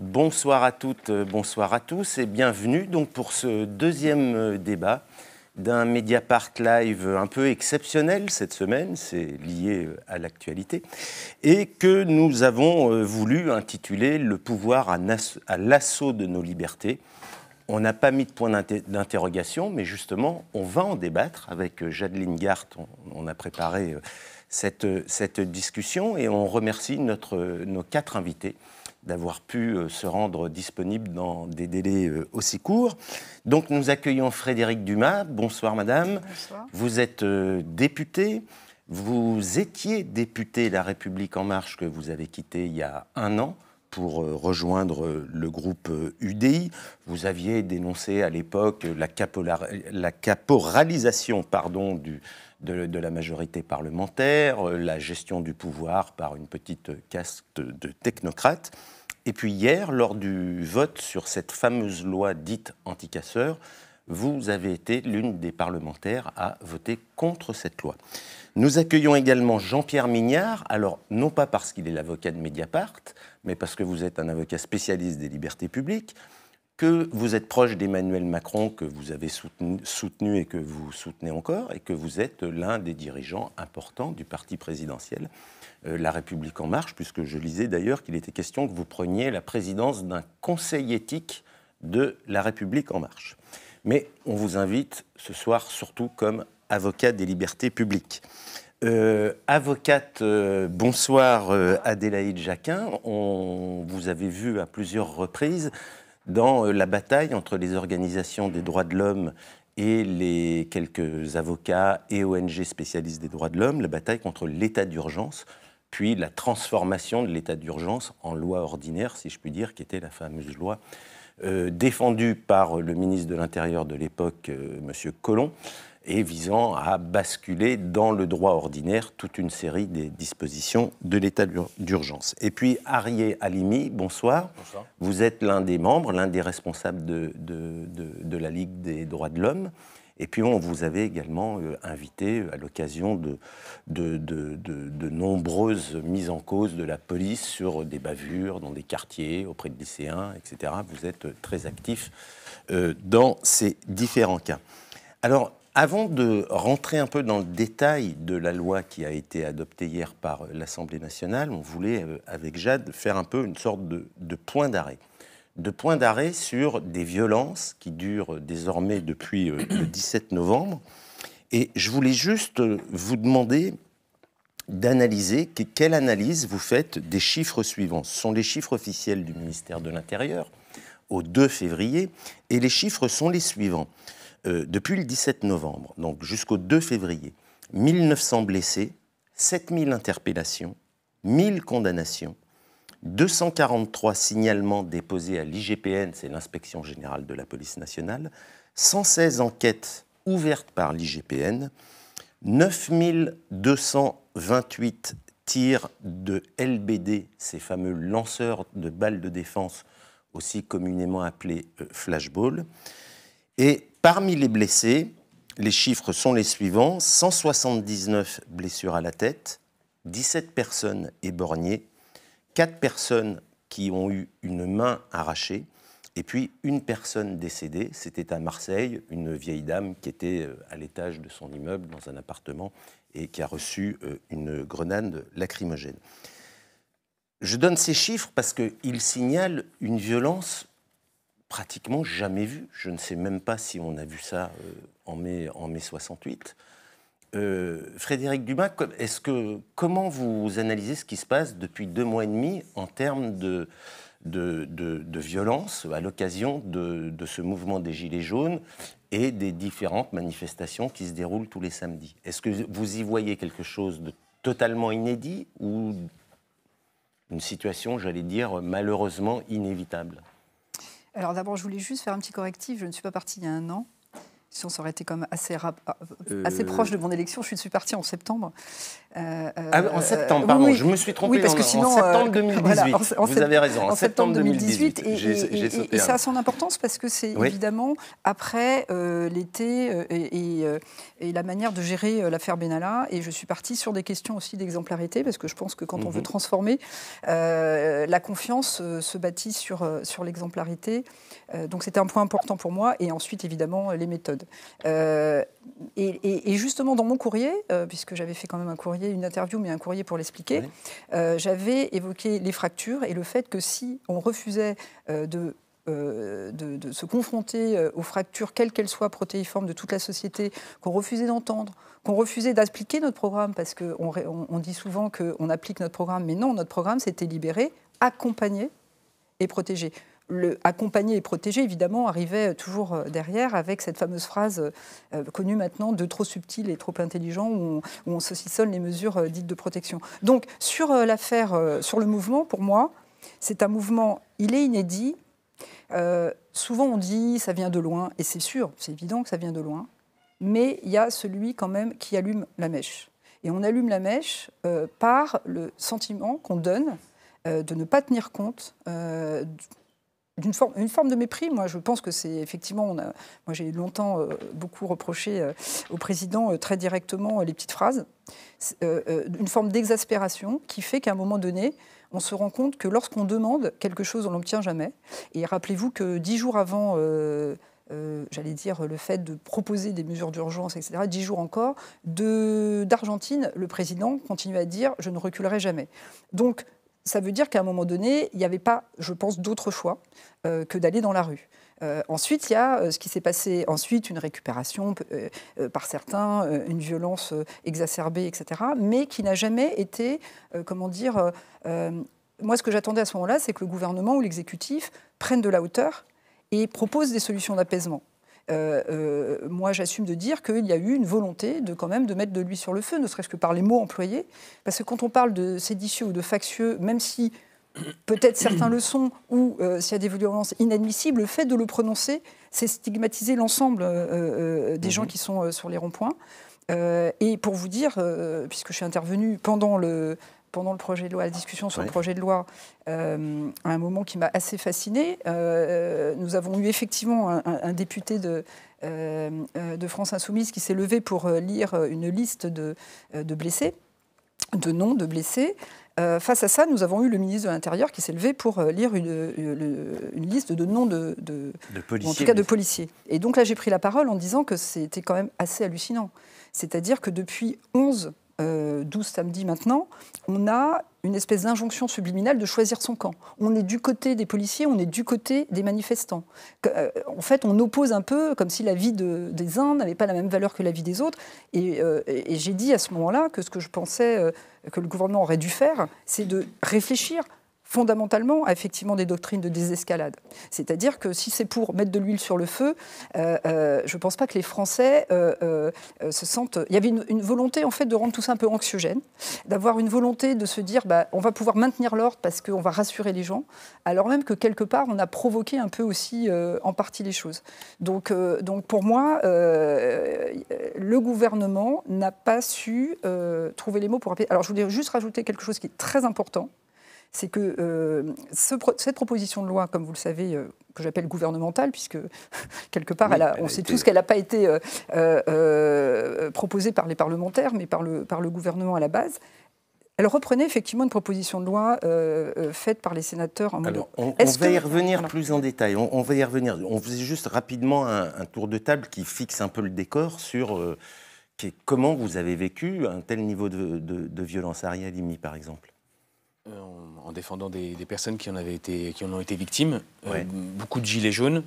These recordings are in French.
Bonsoir à toutes, euh, bonsoir à tous et bienvenue donc pour ce deuxième euh, débat d'un Mediapart Live un peu exceptionnel cette semaine, c'est lié euh, à l'actualité, et que nous avons voulu intituler Le pouvoir à l'assaut de nos libertés. On n'a pas mis de point d'interrogation, mais justement, on va en débattre avec Jadeline Gart. On a préparé cette, discussion et on remercie nos quatre invités d'avoir pu euh, se rendre disponible dans des délais euh, aussi courts. Donc nous accueillons Frédéric Dumas. Bonsoir madame. Bonsoir. Vous êtes euh, députée. Vous étiez députée La République en marche que vous avez quittée il y a un an pour rejoindre le groupe UDI. Vous aviez dénoncé à l'époque la, caporalisation pardon, de, de, la majorité parlementaire, la gestion du pouvoir par une petite caste de technocrates. Et puis hier, lors du vote sur cette fameuse loi dite anticasseur, vous avez été l'une des parlementaires à voter contre cette loi. Nous accueillons également Jean-Pierre Mignard, alors non pas parce qu'il est l'avocat de Mediapart, mais parce que vous êtes un avocat spécialiste des libertés publiques, que vous êtes proche d'Emmanuel Macron, que vous avez soutenu, soutenu, et que vous soutenez encore, et que vous êtes l'un des dirigeants importants du parti présidentiel euh, la République en marche, puisque je lisais d'ailleurs qu'il était question que vous preniez la présidence d'un conseil éthique de La République en marche. Mais on vous invite ce soir surtout comme avocat des libertés publiques. Euh, avocate, euh, bonsoir Adélaïde Jacquin. On vous avez vu à plusieurs reprises dans la bataille entre les organisations des droits de l'homme et les quelques avocats et ONG spécialistes des droits de l'homme, la bataille contre l'état d'urgence puis la transformation de l'état d'urgence en loi ordinaire, si je puis dire, qui était la fameuse loi euh, défendue par le ministre de l'Intérieur de l'époque, euh, M. Collomb, et visant à basculer dans le droit ordinaire toute une série des dispositions de l'état d'urgence. Et puis, Arié Alimi, bonsoir. bonsoir. Vous êtes l'un des membres, l'un des responsables de la Ligue des droits de l'homme. Et puis on vous avait également euh, invité euh, à l'occasion de de, nombreuses mises en cause de la police sur des bavures dans des quartiers, auprès de lycéens, etc. Vous êtes euh, très actif dans ces différents cas. Alors, avant de rentrer un peu dans le détail de la loi qui a été adoptée hier par l'Assemblée nationale, on voulait, avec Jade, faire un peu une sorte de point d'arrêt de points d'arrêt sur des violences qui durent désormais depuis euh, le 17 novembre. Et je voulais juste euh, vous demander d'analyser quelle analyse vous faites des chiffres suivants. Ce sont les chiffres officiels du ministère de l'Intérieur au 2 février et les chiffres sont les suivants. Euh, depuis le 17 novembre, donc jusqu'au 2 février, 1900 blessés, 7000 interpellations, 1000 condamnations, 243 signalements déposés à l'IGPN, c'est l'inspection générale de la police nationale, 116 enquêtes ouvertes par l'IGPN, 9228 tirs de LBD, ces fameux lanceurs de balles de défense, aussi communément appelés euh, flashball. Et parmi les blessés, les chiffres sont les suivants 179 blessures à la tête, 17 personnes éborgnées, quatre personnes qui ont eu une main arrachée et puis une personne décédée. C'était à Marseille, une vieille dame qui était euh, à l'étage de son immeuble dans un appartement et qui a reçu euh, une grenade lacrymogène. Je donne ces chiffres parce qu'ils signalent une violence pratiquement jamais vue. Je ne sais même pas si on a vu ça euh, en mai, en mai 68. Euh, Frédéric Dumas, que, comment vous analysez ce qui se passe depuis deux mois et demi en termes de, violence à l'occasion de, de, ce mouvement des Gilets jaunes et des différentes manifestations qui se déroulent tous les samedis Est-ce que vous y voyez quelque chose de totalement inédit ou une situation, j'allais dire, malheureusement inévitable alors d'abord, je voulais juste faire un petit correctif. Je ne suis pas partie il y a un an si on s'aurait été comme assez, ah, euh, assez proche de mon élection, je suis partie en septembre. Euh, euh, ah, en septembre, pardon, je me suis trompé, parce que sinon, en septembre 2018, vous avez raison, en, septembre, 2018. et, et, ça a hein. son importance parce que c'est évidemment après l'été et, la manière de gérer l'affaire Benalla. Et je suis partie sur des questions aussi d'exemplarité parce que je pense que quand on veut mhm. transformer, la confiance se bâtit sur, sur l'exemplarité. donc c'était un point important pour moi. Et ensuite, évidemment, les méthodes. Euh, et, justement, dans mon courrier, euh, puisque j'avais fait quand même un courrier, une interview, mais un courrier pour l'expliquer, euh, j'avais évoqué les fractures et le fait que si on refusait de se confronter aux fractures, quelles qu'elles soient protéiformes de toute la société, qu'on refusait d'entendre, qu'on refusait d'appliquer notre programme, parce qu'on on, dit souvent qu'on applique notre programme, mais non, notre programme, c'était libérer, accompagné et protéger le accompagner et protéger, évidemment, arrivait euh, toujours euh, derrière avec cette fameuse phrase euh, connue maintenant de trop subtil et trop intelligent où on, saucissonne les mesures dites de protection. Donc sur l'affaire, sur le mouvement, pour moi, c'est un mouvement, il est inédit. souvent on dit ça vient de loin, et c'est sûr, c'est évident que ça vient de loin, mais il y a celui quand même qui allume la mèche. Et on allume la mèche par le sentiment qu'on donne de ne pas tenir compte d'une forme, une forme de mépris. Moi, je pense que c'est effectivement. moi, j'ai longtemps euh, beaucoup reproché euh, au président euh, très directement les petites phrases. une forme d'exaspération qui fait qu'à un moment donné, on se rend compte que lorsqu'on demande quelque chose, on n'obtient jamais. Et rappelez-vous que dix jours avant. j'allais dire, le fait de proposer des mesures d'urgence, etc., dix jours encore, d'Argentine, le président continue à dire je ne reculerai jamais. Donc, ça veut dire qu'à un moment donné, il n'y avait pas, je pense, d'autre choix euh, que d'aller dans la rue. Euh, ensuite, il y a euh, ce qui s'est passé ensuite, une récupération par certains, une violence exacerbée, etc., mais qui n'a jamais été, comment dire, moi ce que j'attendais à ce moment-là, c'est que le gouvernement ou l'exécutif prennent de la hauteur et proposent des solutions d'apaisement. Euh, euh, moi, j'assume de dire qu'il y a eu une volonté de quand même de mettre de lui sur le feu, ne serait-ce que par les mots employés. Parce que quand on parle de séditieux ou de factieux, même si peut-être certains le sont, ou euh, s'il y a des violences inadmissibles, le fait de le prononcer, c'est stigmatiser l'ensemble des gens mhm. qui sont sur les ronds-points. et pour vous dire, puisque je suis intervenue pendant le, pendant le projet de loi, la discussion sur le projet de loi, euh, à un moment qui m'a assez fascinée. Euh, nous avons eu effectivement un, député euh, de, France Insoumise qui s'est levé pour lire une liste de, blessés, de noms de blessés. face à ça, nous avons eu le ministre de l'Intérieur qui s'est levé pour lire une, liste de noms de, en cas de policiers. Et donc là, j'ai pris la parole en disant que c'était quand même assez hallucinant. C'est-à-dire que depuis 11 12 euh, samedis maintenant, on a une espèce d'injonction subliminale de choisir son camp. On est du côté des policiers, on est du côté des manifestants. Euh, en fait, on oppose un peu comme si la vie des uns n'avait pas la même valeur que la vie des autres. et euh, j'ai dit à ce moment-là que ce que je pensais que le gouvernement aurait dû faire, c'est de réfléchir fondamentalement à effectivement des doctrines de désescalade. C'est-à-dire que si c'est pour mettre de l'huile sur le feu, euh, euh, je ne pense pas que les Français euh, se sentent. Il y avait une, volonté en fait de rendre tout ça un peu anxiogène, d'avoir une volonté de se dire bah, on va pouvoir maintenir l'ordre parce qu'on va rassurer les gens, alors même que quelque part on a provoqué un peu aussi en partie les choses. Donc, donc pour moi, le gouvernement n'a pas su trouver les mots pour appeler. Alors je voulais juste rajouter quelque chose qui est très important c'est que euh, cette proposition de loi, comme vous le savez, euh, que j'appelle gouvernementale, puisque quelque part, on sait tous qu'elle n'a pas été euh, proposée par les parlementaires, mais par le, gouvernement à la base, elle reprenait effectivement une proposition de loi faite par les sénateurs en Alors, on, va y revenir plus en détail. On, va y revenir. On faisait juste rapidement un, tour de table qui fixe un peu le décor sur comment vous avez vécu un tel niveau de, de violence à Rialimi, par exemple. Euh, en, défendant des, personnes qui en, avaient été, qui en ont été victimes. Euh, beaucoup de gilets jaunes,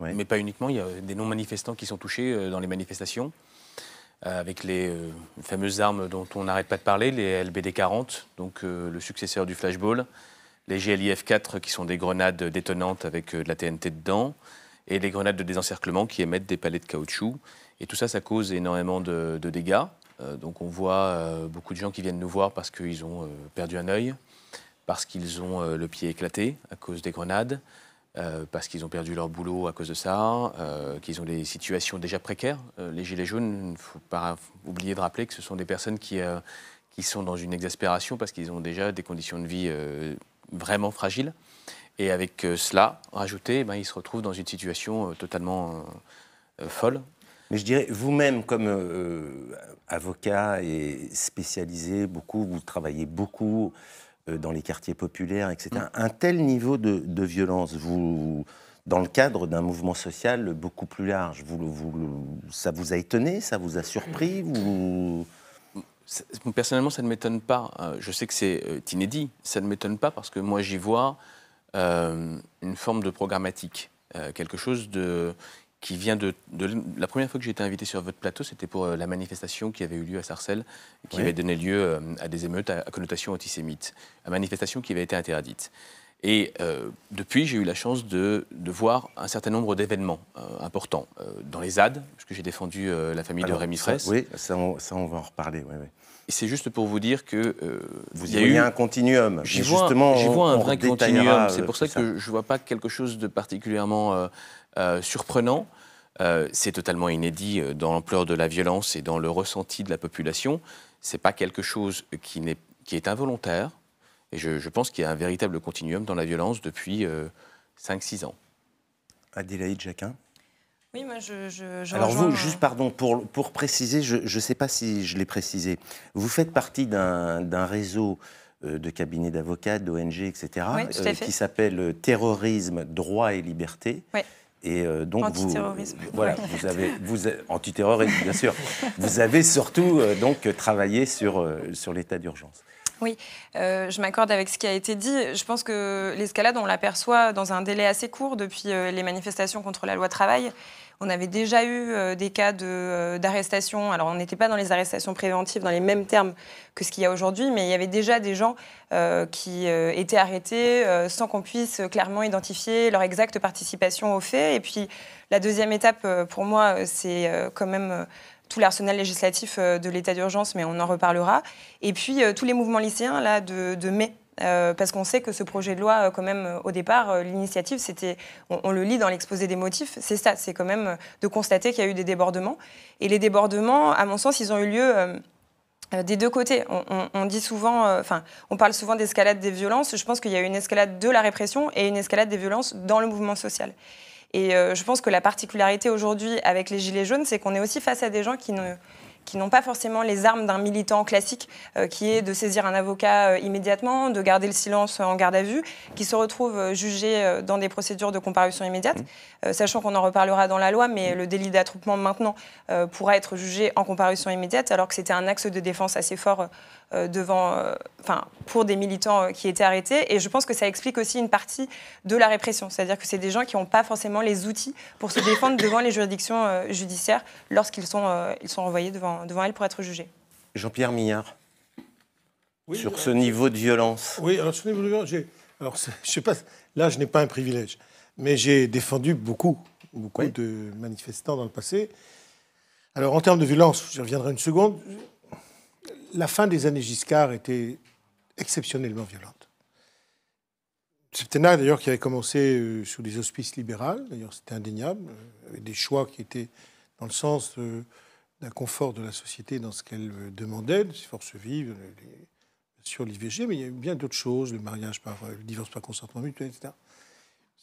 mais pas uniquement. Il y a des non-manifestants qui sont touchés euh, dans les manifestations, avec les fameuses armes dont on n'arrête pas de parler, les LBD-40, donc le successeur du flashball, les GLIF-4 qui sont des grenades détonantes avec de la TNT dedans, et les grenades de désencerclement qui émettent des palais de caoutchouc. Et tout ça, ça cause énormément de, dégâts. donc on voit beaucoup de gens qui viennent nous voir parce qu'ils ont perdu un œil, parce qu'ils ont euh, le pied éclaté à cause des grenades, euh, parce qu'ils ont perdu leur boulot à cause de ça, euh, qu'ils ont des situations déjà précaires. les Gilets jaunes, il ne faut pas oublier de rappeler que ce sont des personnes qui, qui sont dans une exaspération parce qu'ils ont déjà des conditions de vie vraiment fragiles. Et avec cela, rajouté, ben, ils se retrouvent dans une situation totalement folle. Mais je dirais, vous-même, comme avocat et spécialisé beaucoup, vous travaillez beaucoup euh, dans les quartiers populaires, etc. Mm. Un tel niveau de, violence, vous, dans le cadre d'un mouvement social beaucoup plus large, vous, vous, ça vous a étonné, ça vous a surpris Personnellement, ça ne m'étonne pas. Euh, je sais que c'est euh, inédit. Ça ne m'étonne pas parce que moi, j'y vois une forme de programmatique, quelque chose de qui vient de, La première fois que j'ai été invité sur votre plateau, c'était pour euh, la manifestation qui avait eu lieu à Sarcelles, qui avait donné lieu euh, à des émeutes à, connotation antisémite. la manifestation qui avait été interdite. Et euh, depuis, j'ai eu la chance de, voir un certain nombre d'événements importants. dans les ZAD, puisque j'ai défendu la famille de Rémi Fraisse. Oui, ça on, ça on, va en reparler. Et c'est juste pour vous dire que. vous y, a eu un continuum. J'y vois, un vrai continuum. C'est pour ça que je ne vois pas quelque chose de particulièrement euh, surprenant. Euh, c'est totalement inédit euh, dans l'ampleur de la violence et dans le ressenti de la population. Ce n'est pas quelque chose qui, est, involontaire. Et je, pense qu'il y a un véritable continuum dans la violence depuis 5-6 ans. Adélaïde Jacquin oui, moi, je, Alors vous, juste pardon, pour, préciser, je ne sais pas si je l'ai précisé, vous faites partie d'un réseau de cabinets d'avocats, d'ONG, etc., qui s'appelle Terrorisme, Droit et Liberté, oui. Et euh, donc Vous, voilà, vous avez, vous, antiterrorisme, bien sûr. vous avez surtout euh, donc travaillé sur, euh, sur l'état d'urgence. Oui, je m'accorde avec ce qui a été dit. Je pense que l'escalade, on l'aperçoit dans un délai assez court depuis les manifestations contre la loi travail. On avait déjà eu euh, des cas euh, d'arrestation. Alors, on n'était pas dans les arrestations préventives dans les mêmes termes que ce qu'il y a aujourd'hui, mais il y avait déjà des gens euh, qui étaient arrêtés sans qu'on puisse clairement identifier leur exacte participation aux faits. Et puis, la deuxième étape, pour moi, c'est quand même tout l'arsenal législatif de l'état d'urgence, mais on en reparlera. Et puis, tous les mouvements lycéens, là, de mai euh, parce qu'on sait que ce projet de loi, euh, quand même, euh, au départ, l'initiative, c'était, on, le lit dans l'exposé des motifs, c'est ça, c'est quand même de constater qu'il y a eu des débordements. Et les débordements, à mon sens, ils ont eu lieu des deux côtés. On, dit souvent, enfin, on parle souvent d'escalade des violences. Je pense qu'il y a eu une escalade de la répression et une escalade des violences dans le mouvement social. Et je pense que la particularité aujourd'hui avec les Gilets jaunes, c'est qu'on est aussi face à des gens qui ne, qui n'ont pas forcément les armes d'un militant classique, euh, qui est de saisir un avocat euh, immédiatement, de garder le silence euh, en garde à vue, qui se retrouvent jugés dans des procédures de comparution immédiate, mmh. sachant qu'on en reparlera dans la loi, mais mmh. le délit d'attroupement maintenant pourra être jugé en comparution immédiate, alors que c'était un axe de défense assez fort euh, devant, euh, enfin, pour des militants euh, qui étaient arrêtés. Et je pense que ça explique aussi une partie de la répression. C'est-à-dire que c'est des gens qui n'ont pas forcément les outils pour se défendre devant les juridictions judiciaires lorsqu'ils sont, ils sont envoyés devant, devant elles pour être jugés. Jean-Pierre Millard, sur ce niveau de violence. Oui, alors sur ce niveau de violence, alors, je sais pas, là, je n'ai pas un privilège, mais j'ai défendu beaucoup, beaucoup de manifestants dans le passé. Alors, en termes de violence, je reviendrai une seconde la fin des années Giscard était exceptionnellement violente. un d'ailleurs, qui avait commencé euh, sous des auspices libérales, d'ailleurs, c'était indéniable, avec des choix qui étaient dans le sens euh, d'un confort de la société dans ce qu'elle euh, demandait, ses forces vives, sur l'IVG, mais il y a eu bien d'autres choses, le mariage par le divorce par consentement mutuel, etc.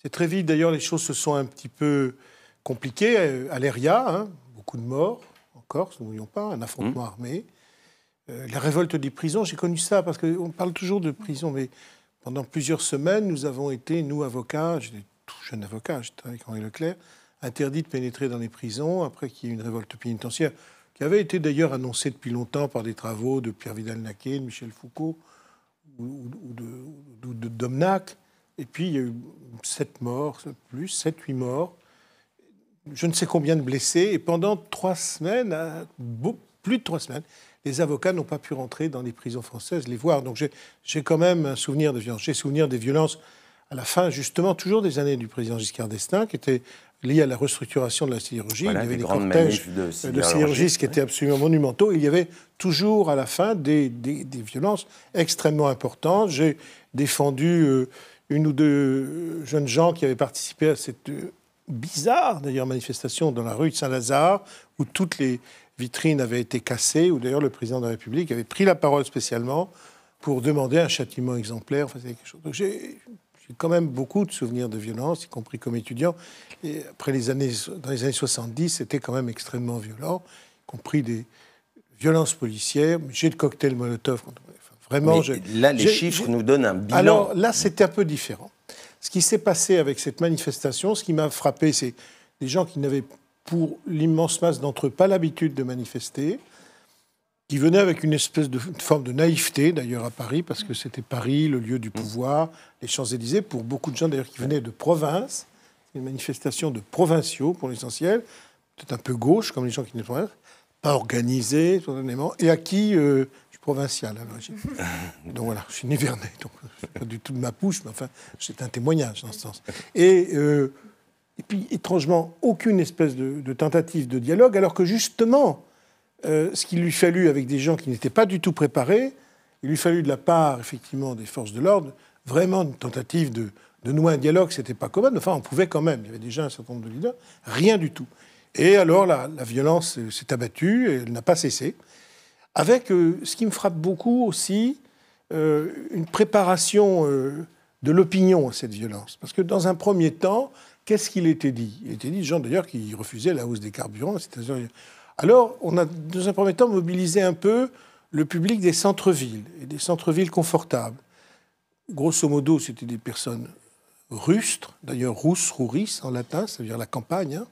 C'est très vite, d'ailleurs, les choses se sont un petit peu compliquées. À l'ERIA, hein, beaucoup de morts, encore, n'oublions pas, un affrontement mmh. armé. Euh, la révolte des prisons, j'ai connu ça, parce qu'on parle toujours de prison, mais pendant plusieurs semaines, nous avons été, nous avocats, j'étais tout jeune avocat, j'étais avec Henri Leclerc, interdits de pénétrer dans les prisons, après qu'il y ait une révolte pénitentiaire, qui avait été d'ailleurs annoncée depuis longtemps par des travaux de Pierre Vidal-Naquet, de Michel Foucault, ou, de Domnac. Et puis, il y a eu sept morts, plus, sept, huit morts, je ne sais combien de blessés. Et pendant trois semaines, plus de trois semaines, les avocats n'ont pas pu rentrer dans les prisons françaises, les voir. Donc j'ai quand même un souvenir de violences. J'ai souvenir des violences à la fin, justement, toujours des années du président Giscard d'Estaing, qui était lié à la restructuration de la sidérurgie. il y avait des cortèges de, euh, qui étaient absolument monumentaux. Il y avait toujours, à la fin, des, violences extrêmement importantes. J'ai défendu euh, une ou deux euh, jeunes gens qui avaient participé à cette bizarre d'ailleurs manifestation dans la rue de Saint-Lazare, où toutes les, vitrine avait été cassée, où d'ailleurs le président de la République avait pris la parole spécialement pour demander un châtiment exemplaire. Enfin, quelque chose. Donc j'ai quand même beaucoup de souvenirs de violence, y compris comme étudiant. Et après les années, dans les années 70, c'était quand même extrêmement violent, y compris des violences policières, j'ai le cocktail Molotov. vraiment, là, les chiffres nous donnent un bilan. Alors là, c'était un peu différent. Ce qui s'est passé avec cette manifestation, ce qui m'a frappé, c'est des gens qui n'avaient pour l'immense masse d'entre eux, pas l'habitude de manifester, qui venaient avec une espèce de forme de naïveté, d'ailleurs, à Paris, parce que c'était Paris, le lieu du mm. pouvoir, les Champs-Élysées, pour beaucoup de gens, d'ailleurs, qui venaient de province, une manifestation de provinciaux, pour l'essentiel, peut-être un peu gauche, comme les gens qui ne sont pas organisés, et à qui je euh, suis provincial à l'origine. donc voilà, je suis nivernais, donc pas du tout de ma bouche, mais enfin, c'est un témoignage dans ce sens. Et. Euh, et puis étrangement aucune espèce de, tentative de dialogue, alors que justement, euh, ce qu'il lui fallut avec des gens qui n'étaient pas du tout préparés, il lui fallut de la part effectivement des forces de l'ordre vraiment une tentative de, nouer un dialogue, c'était pas commun, enfin on pouvait quand même, il y avait déjà un certain nombre de leaders, rien du tout. Et alors la, violence euh, s'est abattue, et elle n'a pas cessé, avec euh, ce qui me frappe beaucoup aussi, une préparation de l'opinion à cette violence. Parce que dans un premier temps, Qu'est-ce qu'il était dit Il était dit, gens d'ailleurs, qui refusaient la hausse des carburants. Alors, on a, dans un premier temps, mobilisé un peu le public des centres-villes, et des centres-villes confortables. Grosso modo, c'était des personnes rustres, d'ailleurs rousse ruris en latin, ça veut dire la campagne, hein,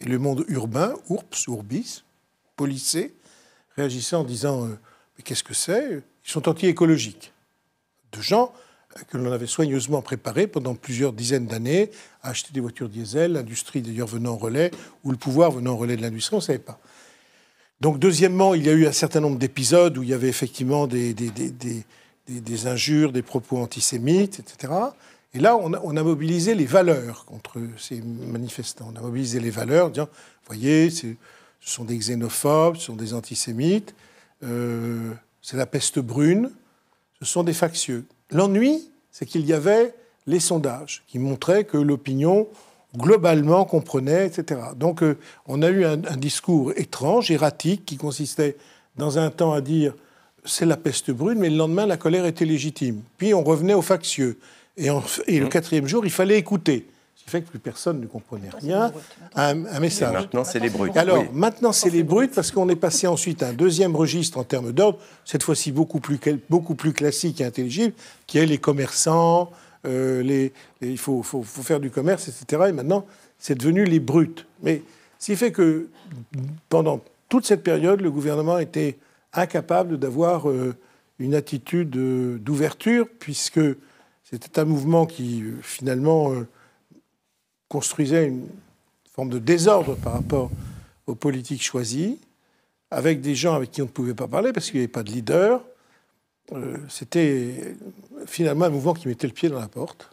et le monde urbain, urps, urbis, policé, réagissant en disant euh, Mais qu'est-ce que c'est Ils sont anti-écologiques. De gens que l'on avait soigneusement préparé pendant plusieurs dizaines d'années, à acheter des voitures diesel, l'industrie d'ailleurs venant en relais, ou le pouvoir venant en relais de l'industrie, on ne savait pas. Donc deuxièmement, il y a eu un certain nombre d'épisodes où il y avait effectivement des, des, des, des injures, des propos antisémites, etc. Et là, on a, on a, mobilisé les valeurs contre ces manifestants. On a mobilisé les valeurs en disant, voyez, ce sont des xénophobes, ce sont des antisémites, euh, c'est la peste brune, ce sont des factieux. L'ennui, c'est qu'il y avait les sondages qui montraient que l'opinion globalement comprenait, etc. Donc euh, on a eu un, discours étrange, erratique, qui consistait dans un temps à dire c'est la peste brune, mais le lendemain la colère était légitime. Puis on revenait aux factieux. et le mmh. quatrième jour, il fallait écouter qui fait que plus personne ne comprenait rien un, message. maintenant, c'est les brutes. Alors, maintenant, c'est les brutes parce qu'on est passé ensuite à un deuxième registre en termes d'ordre, cette fois-ci beaucoup plus, beaucoup plus classique et intelligible, qui est les commerçants, euh, les, il faut, faut, faire du commerce, etc. Et maintenant, c'est devenu les brutes. Mais ce qui fait que pendant toute cette période, le gouvernement était incapable d'avoir euh, une attitude euh, d'ouverture, puisque c'était un mouvement qui, finalement, construisait une forme de désordre par rapport aux politiques choisies, avec des gens avec qui on ne pouvait pas parler parce qu'il n'y avait pas de leader. Euh, c'était finalement un mouvement qui mettait le pied dans la porte.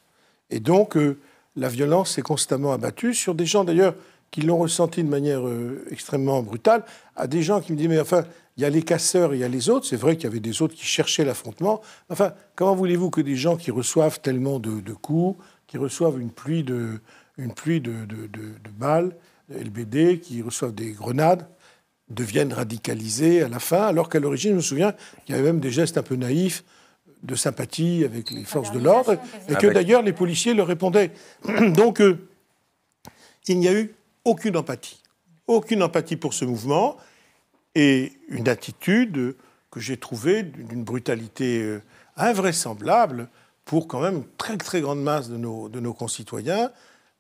Et donc, euh, la violence s'est constamment abattue sur des gens d'ailleurs qui l'ont ressenti de manière euh, extrêmement brutale, à des gens qui me disent Mais enfin, il y a les casseurs, il y a les autres. C'est vrai qu'il y avait des autres qui cherchaient l'affrontement. Enfin, comment voulez-vous que des gens qui reçoivent tellement de, de coups, qui reçoivent une pluie de, une pluie de, de, de, balles, LBD, qui reçoivent des grenades, deviennent radicalisés à la fin, alors qu'à l'origine, je me souviens, il y avait même des gestes un peu naïfs de sympathie avec les forces de l'ordre, et que d'ailleurs les policiers leur répondaient. Donc, euh, il n'y a eu aucune empathie. Aucune empathie pour ce mouvement, et une attitude que j'ai trouvée d'une brutalité euh, invraisemblable pour quand même une très très grande masse de nos concitoyens.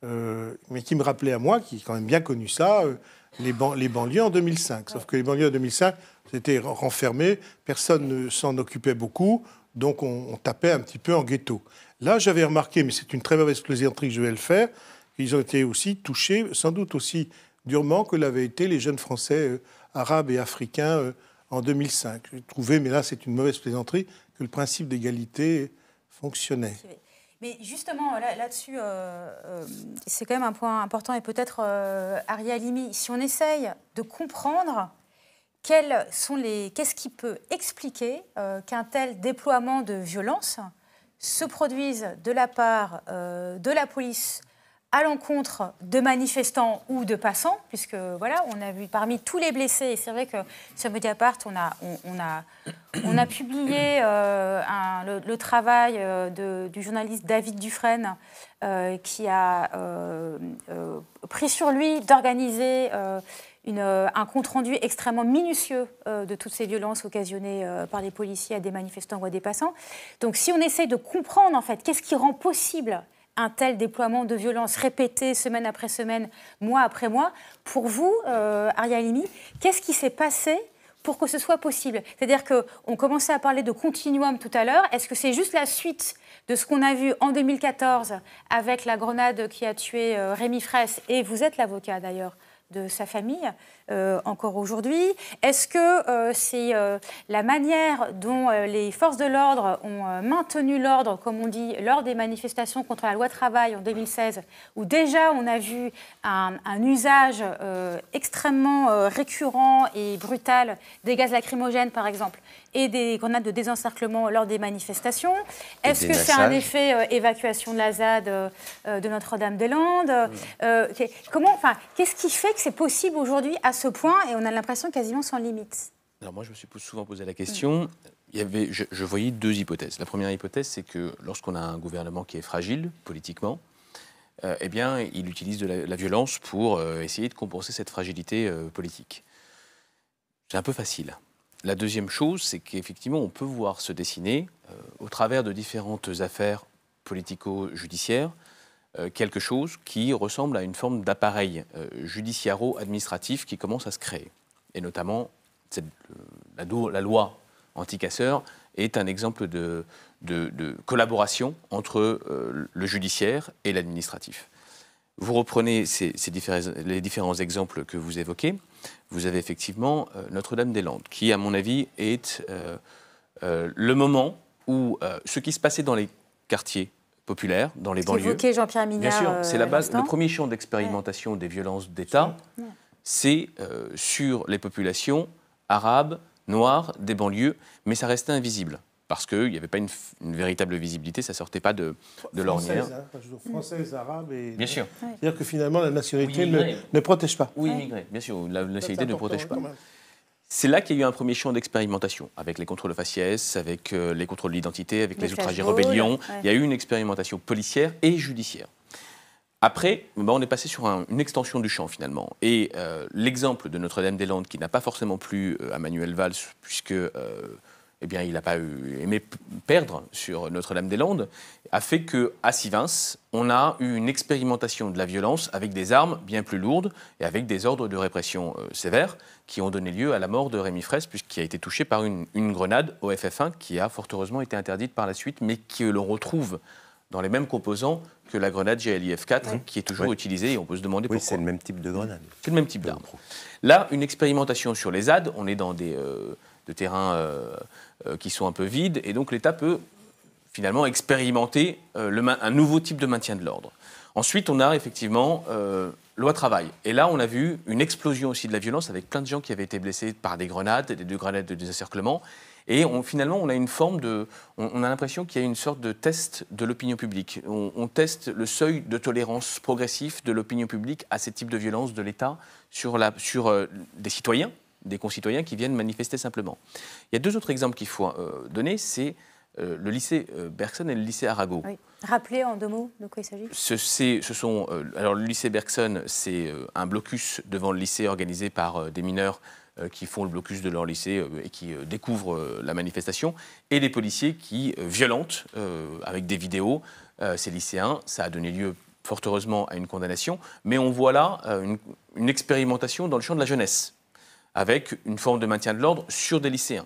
Euh, mais qui me rappelait à moi, qui quand même bien connu ça, euh, les, les, banlieues en 2005. Sauf que les banlieues en 2005, c'était renfermé, personne ne s'en occupait beaucoup, donc on, tapait un petit peu en ghetto. Là, j'avais remarqué, mais c'est une très mauvaise plaisanterie que je vais le faire, qu'ils ont été aussi touchés, sans doute aussi durement que l'avaient été les jeunes Français euh, arabes et africains en 2005. J'ai trouvé, mais là c'est une mauvaise plaisanterie, que le principe d'égalité fonctionnait. Mais justement, là-dessus, euh, euh, c'est quand même un point important et peut-être, euh, ariel Limi, si on essaye de comprendre sont les, qu'est-ce qui peut expliquer qu'un tel déploiement de violence se produise de la part de la police à l'encontre de manifestants ou de passants, puisque voilà, on a vu parmi tous les blessés, et c'est vrai que sur Mediapart, on a, on, a, on a publié euh, le, travail euh, du journaliste David Dufresne, euh, qui a pris sur lui d'organiser un compte-rendu extrêmement minutieux de toutes ces violences occasionnées par les policiers à des manifestants ou à des passants. Donc si on essaie de comprendre, en fait, qu'est-ce qui rend possible un tel déploiement de violence répété semaine après semaine, mois après mois. Pour vous, euh, Limi, qu'est-ce qui s'est passé pour que ce soit possible C'est-à-dire qu'on commençait à parler de continuum tout à l'heure. Est-ce que c'est juste la suite de ce qu'on a vu en 2014 avec la grenade qui a tué euh, Rémi Fraisse, et vous êtes l'avocat d'ailleurs de sa famille euh, encore aujourd'hui Est-ce que euh, c'est euh, la manière dont les forces de l'ordre ont maintenu l'ordre, comme on dit, lors des manifestations contre la loi travail en 2016, où déjà on a vu un, usage extrêmement récurrent et brutal des gaz lacrymogènes, par exemple, et des grenades de désencerclement lors des manifestations Est-ce que c'est un effet évacuation de la ZAD de Notre-Dame-des-Landes Comment, enfin, Qu'est-ce qui fait que c'est possible aujourd'hui à ce point et on a l'impression quasiment sans limite Alors moi, je me suis souvent posé la question. Il y avait, je, voyais deux hypothèses. La première hypothèse, c'est que lorsqu'on a un gouvernement qui est fragile politiquement, euh, eh bien, il utilise de la, violence pour euh, essayer de compenser cette fragilité euh, politique. C'est un peu facile. La deuxième chose, c'est qu'effectivement, on peut voir se dessiner, au travers de différentes affaires politico-judiciaires, euh, quelque chose qui ressemble à une forme d'appareil euh, judiciaro-administratif qui commence à se créer. Et notamment, euh, la, loi loi anticasseur est un exemple de, de, collaboration entre le judiciaire et l'administratif. Vous reprenez ces, les différents exemples que vous évoquez. Vous avez effectivement Notre-Dame-des-Landes, qui, à mon avis, est le moment où ce qui se passait dans les quartiers populaire dans les banlieues. Évoqué Jean-Pierre Bien sûr, c'est la euh, base. Le premier champ d'expérimentation des violences d'État, c'est euh, sur les populations arabes, noires, des banlieues, mais ça restait invisible parce qu'il n'y avait pas une, véritable visibilité, ça sortait pas de, de l'ornière. Française, hein, mm. arabes. et... Bien sûr. C'est-à-dire que finalement, la nationalité ne, protège pas. Oui, immigré, bien sûr, la nationalité ne protège pas. C'est là qu'il y a eu un premier champ d'expérimentation, avec les contrôles faciès, avec euh, les contrôles d'identité, avec les, outragés outrages et rébellions. Il y a eu une expérimentation policière et judiciaire. Après, bah, on est passé sur une extension du champ finalement. Et euh, l'exemple de Notre-Dame-des-Landes, qui n'a pas forcément plu euh, à Manuel Valls, puisque eh bien, il n'a pas aimé perdre sur Notre-Dame-des-Landes, a fait que à Sivins, on a eu une expérimentation de la violence avec des armes bien plus lourdes et avec des ordres de répression euh, sévères qui ont donné lieu à la mort de Rémi Fraisse, puisqu'il a été touché par une, grenade au FF1 qui a fort heureusement été interdite par la suite, mais qui le retrouve dans les mêmes composants que la grenade GLIF-4 qui est toujours utilisée et on peut se demander pourquoi. c'est le même type de grenade. C'est le même type d'arme. Là, une expérimentation sur les ZAD, on est dans des... Euh, terrains… de euh, euh, qui sont un peu vides, et donc l'État peut finalement expérimenter euh, un nouveau type de maintien de l'ordre. Ensuite, on a effectivement euh, loi travail. Et là, on a vu une explosion aussi de la violence avec plein de gens qui avaient été blessés par des grenades, des deux grenades de désencerclement. Et on, finalement, on a une forme de, on, a l'impression qu'il y a une sorte de test de l'opinion publique. On, teste le seuil de tolérance progressif de l'opinion publique à ces types de violences de l'État sur, la, des citoyens des concitoyens qui viennent manifester simplement. Il y a deux autres exemples qu'il faut euh, donner, c'est euh, le lycée euh, Bergson et le lycée Arago. Rappelez en deux mots de quoi il s'agit ce, sont, alors, Le lycée Bergson, c'est un blocus devant le lycée organisé par des mineurs qui font le blocus de leur lycée et qui découvrent la manifestation, et les policiers qui violentent avec des vidéos ces lycéens. Ça a donné lieu fort heureusement à une condamnation, mais on voit là une expérimentation dans le champ de la jeunesse avec une forme de maintien de l'ordre sur des lycéens.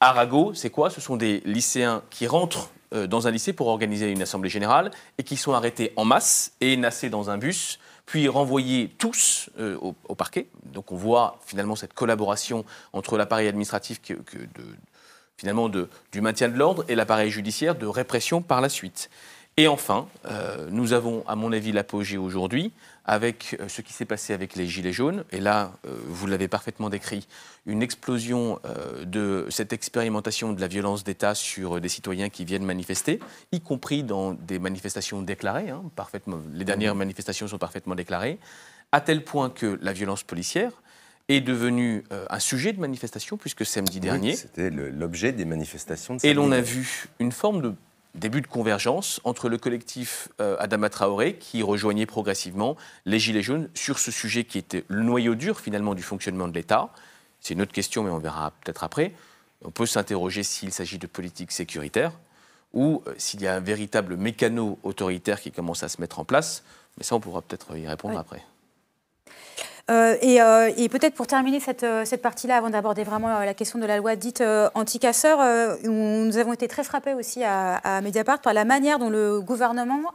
Arago, c'est quoi Ce sont des lycéens qui rentrent euh, dans un lycée pour organiser une assemblée générale et qui sont arrêtés en masse et nassés dans un bus puis renvoyés tous euh, au, parquet. Donc on voit finalement cette collaboration entre l'appareil administratif que, finalement du maintien de l'ordre et l'appareil judiciaire de répression par la suite. Et enfin, euh, nous avons à mon avis l'apogée aujourd'hui avec euh, ce qui s'est passé avec les Gilets jaunes. Et là, euh, vous l'avez parfaitement décrit, une explosion euh, de cette expérimentation de la violence d'État sur des citoyens qui viennent manifester, y compris dans des manifestations déclarées. Hein, parfaitement, les dernières mmh. manifestations sont parfaitement déclarées, à tel point que la violence policière est devenue un sujet de manifestation, puisque samedi dernier... C'était l'objet des manifestations. De samedi et l'on a vu une forme de début de convergence entre le collectif euh, Adama Traoré, qui rejoignait progressivement les Gilets jaunes sur ce sujet qui était le noyau dur finalement du fonctionnement de l'État. C'est une autre question, mais on verra peut-être après. On peut s'interroger s'il s'agit de politique sécuritaire ou euh, s'il y a un véritable mécano autoritaire qui commence à se mettre en place. Mais ça, on pourra peut-être y répondre après. Euh, euh, et, peut-être pour terminer cette, euh, partie-là, avant d'aborder vraiment la question de la loi dite anti-casseurs, nous avons été très frappés aussi à, à, Mediapart par la manière dont le gouvernement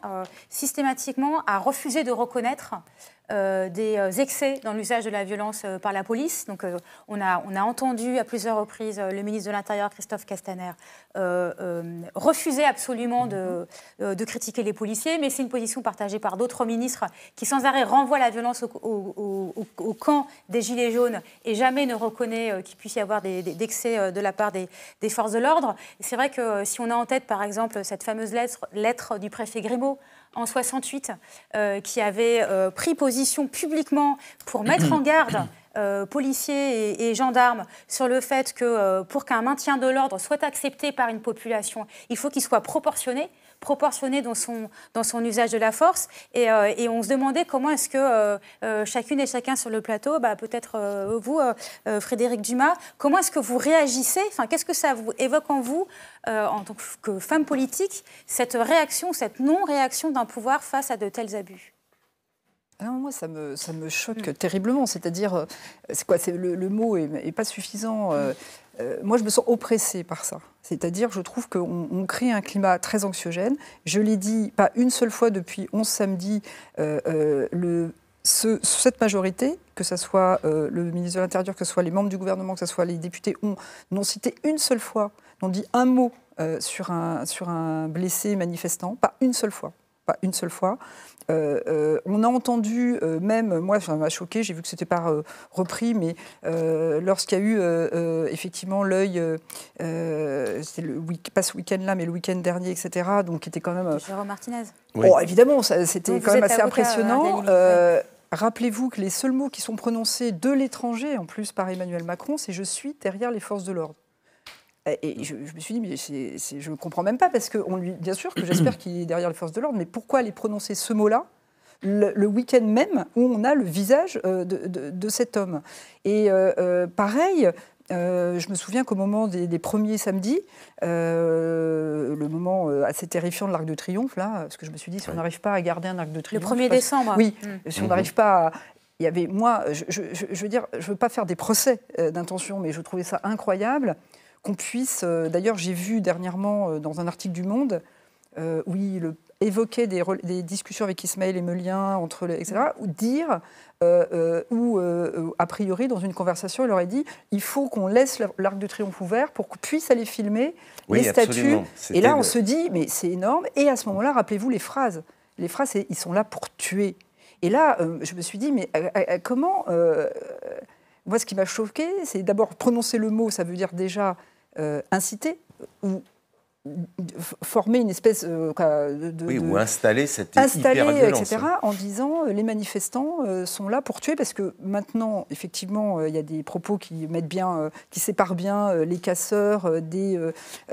systématiquement a refusé de reconnaître euh, des euh, excès dans l'usage de la violence euh, par la police. Donc, on, a, entendu à plusieurs reprises le ministre de l'Intérieur, Christophe Castaner, refuser absolument mhm. de, critiquer les policiers, mais c'est une position partagée par d'autres ministres qui, sans arrêt, renvoient la violence au, camp des Gilets jaunes et jamais ne reconnaît qu'il puisse y avoir des, d'excès de la part des, des forces de l'ordre. C'est vrai que si on a en tête, par exemple, cette fameuse lettre, lettre du préfet Grimaud, en 68 euh, qui avait euh, pris position publiquement pour mettre en garde euh, policiers et, gendarmes sur le fait que pour qu'un maintien de l'ordre soit accepté par une population, il faut qu'il soit proportionné proportionné dans son, dans son usage de la force. Et, euh, et on se demandait comment est-ce que euh, euh, chacune et chacun sur le plateau, bah, peut-être vous, Frédéric Dumas, comment est-ce que vous réagissez enfin, Qu'est-ce que ça vous évoque en vous, en tant que femme politique, cette réaction, cette non-réaction d'un pouvoir face à de tels abus moi, ça me, ça me choque mm. terriblement. C'est-à-dire, c'est quoi, c'est le, mot n'est pas suffisant. Mm. Euh, moi, je me sens oppressée par ça. C'est-à-dire, je trouve qu'on crée un climat très anxiogène. Je l'ai dit pas une seule fois depuis 11 samedis, euh, euh, cette majorité, que ce soit le ministre de l'Intérieur, que ce soit les membres du gouvernement, que ce soit les députés, n'ont cité une seule fois, n'ont dit un mot sur un blessé manifestant, pas une seule fois une seule fois. Euh, euh, on a entendu, euh, même moi, ça m'a choqué, j'ai vu que ce n'était pas repris, mais lorsqu'il y a eu effectivement l'œil, c'était le week pas ce week-end-là, mais le week-end dernier, etc., donc qui était quand même. Jérôme Martinez. Bon, oh, évidemment, c'était quand même assez impressionnant. Rappelez-vous que les seuls mots qui sont prononcés de l'étranger, en plus par Emmanuel Macron, c'est je suis derrière les forces de l'ordre. Euh, et mm. je, me suis dit, mais je ne comprends même pas, parce que lui, bien sûr que j'espère qu'il est derrière les forces de l'ordre, mais pourquoi aller prononcer ce mot-là le, week-end même où on a le visage euh, de, cet homme. Et euh, pareil, je me souviens qu'au moment des, premiers samedis, le moment assez terrifiant de l'Arc de Triomphe, là, parce que je me suis dit, si on n'arrive pas à garder un Arc de Triomphe. Le 1er décembre. oui, mm. si on n'arrive pas à. Il y avait, moi, je, je, veux dire, je veux pas faire des procès d'intention, mais je trouvais ça incroyable qu'on puisse. Euh, d'ailleurs, j'ai vu dernièrement euh, dans un article du Monde, oui, euh, où il évoquait des, discussions avec Ismaël et Melien, entre les, etc., ou dire, ou a priori, dans une conversation, il aurait dit il faut qu'on laisse l'arc de triomphe ouvert pour qu'on puisse aller filmer les statues. Et là, on se dit mais c'est énorme. Et à ce moment-là, rappelez-vous les phrases. Les phrases, ils sont là pour tuer. Et là, je me suis dit mais comment. Moi, ce qui m'a choqué, c'est d'abord prononcer le mot, ça veut dire déjà euh, inciter ou former une espèce euh, de, oui, ou installer cette installer, etc. En disant euh, les manifestants euh, sont là pour tuer parce que maintenant effectivement il y a des propos qui mettent bien, qui séparent bien les casseurs des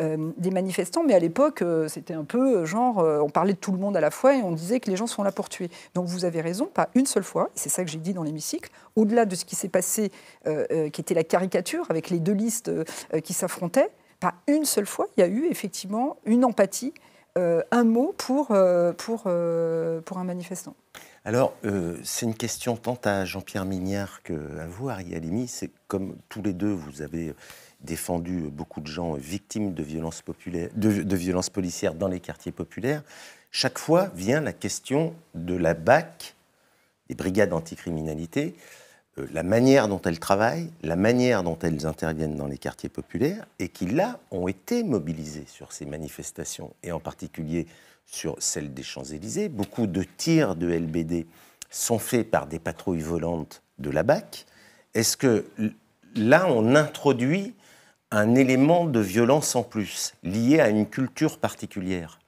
des manifestants, mais à l'époque c'était un peu genre on parlait de tout le monde à la fois et on disait que les gens sont là pour tuer. Donc vous avez raison, pas une seule fois. C'est ça que j'ai dit dans l'hémicycle. Au-delà de ce qui s'est passé, qui était la caricature avec les deux listes qui s'affrontaient. Pas une seule fois, il y a eu effectivement une empathie, euh, un mot pour, euh, pour, euh, pour un manifestant. Alors, c'est une question tant à Jean-Pierre Mignard qu'à vous, Ariel Alimi. C'est comme tous les deux, vous avez défendu beaucoup de gens victimes de violences, populaire, de, violences policières dans les quartiers populaires. Chaque fois vient la question de la BAC, des brigades anticriminalité, euh, la manière dont elles travaillent, la manière dont elles interviennent dans les quartiers populaires, et qui, là, ont été mobilisées sur ces manifestations, et en particulier sur celle des Champs-Élysées. Beaucoup de tirs de LBD sont faits par des patrouilles volantes de la BAC. Est-ce que là, on introduit un élément de violence en plus, lié à une culture particulière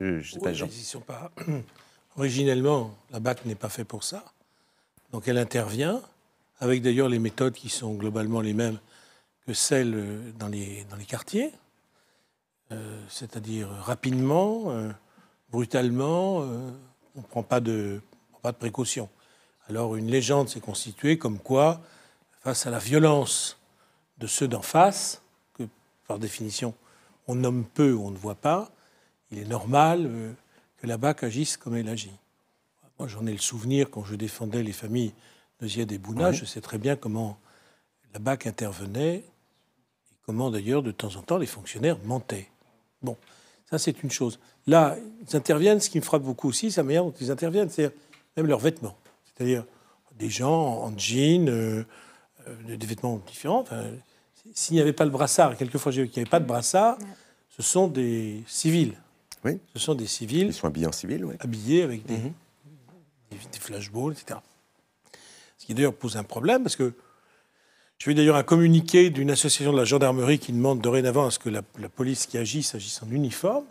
je, ne sais pas, Jean. Originellement, la BAC n'est pas fait pour ça. Donc elle intervient, avec d'ailleurs les méthodes qui sont globalement les mêmes que celles euh, dans les, quartiers, euh, c'est-à-dire rapidement, euh, brutalement, on ne prend pas de, pas de précaution. Alors une légende s'est constituée comme quoi, face à la violence de ceux d'en face, que par définition on nomme peu, on ne voit pas, il est normal que la BAC agisse comme elle agit. Moi, j'en ai le souvenir quand je défendais les familles de Ziad et Bouna. Je sais très bien comment la BAC intervenait et comment, d'ailleurs, de temps en temps, les fonctionnaires mentaient. Bon, ça, c'est une chose. Là, ils interviennent. Ce qui me frappe beaucoup aussi, c'est la manière dont ils interviennent, c'est-à-dire même leurs vêtements. C'est-à-dire des gens en jean, euh, euh, des vêtements différents. S'il n'y avait pas le brassard, quelquefois, j'ai vu qu'il n'y avait pas de brassard, ce sont des civils. Oui. Ce sont des civils. Ils sont habillés en civil, oui. Habillés avec des, mhm des flashballs, etc. Ce qui d'ailleurs pose un problème parce que je vais d'ailleurs un communiqué d'une association de la gendarmerie qui demande dorénavant à ce que la, police qui agisse agisse en uniforme.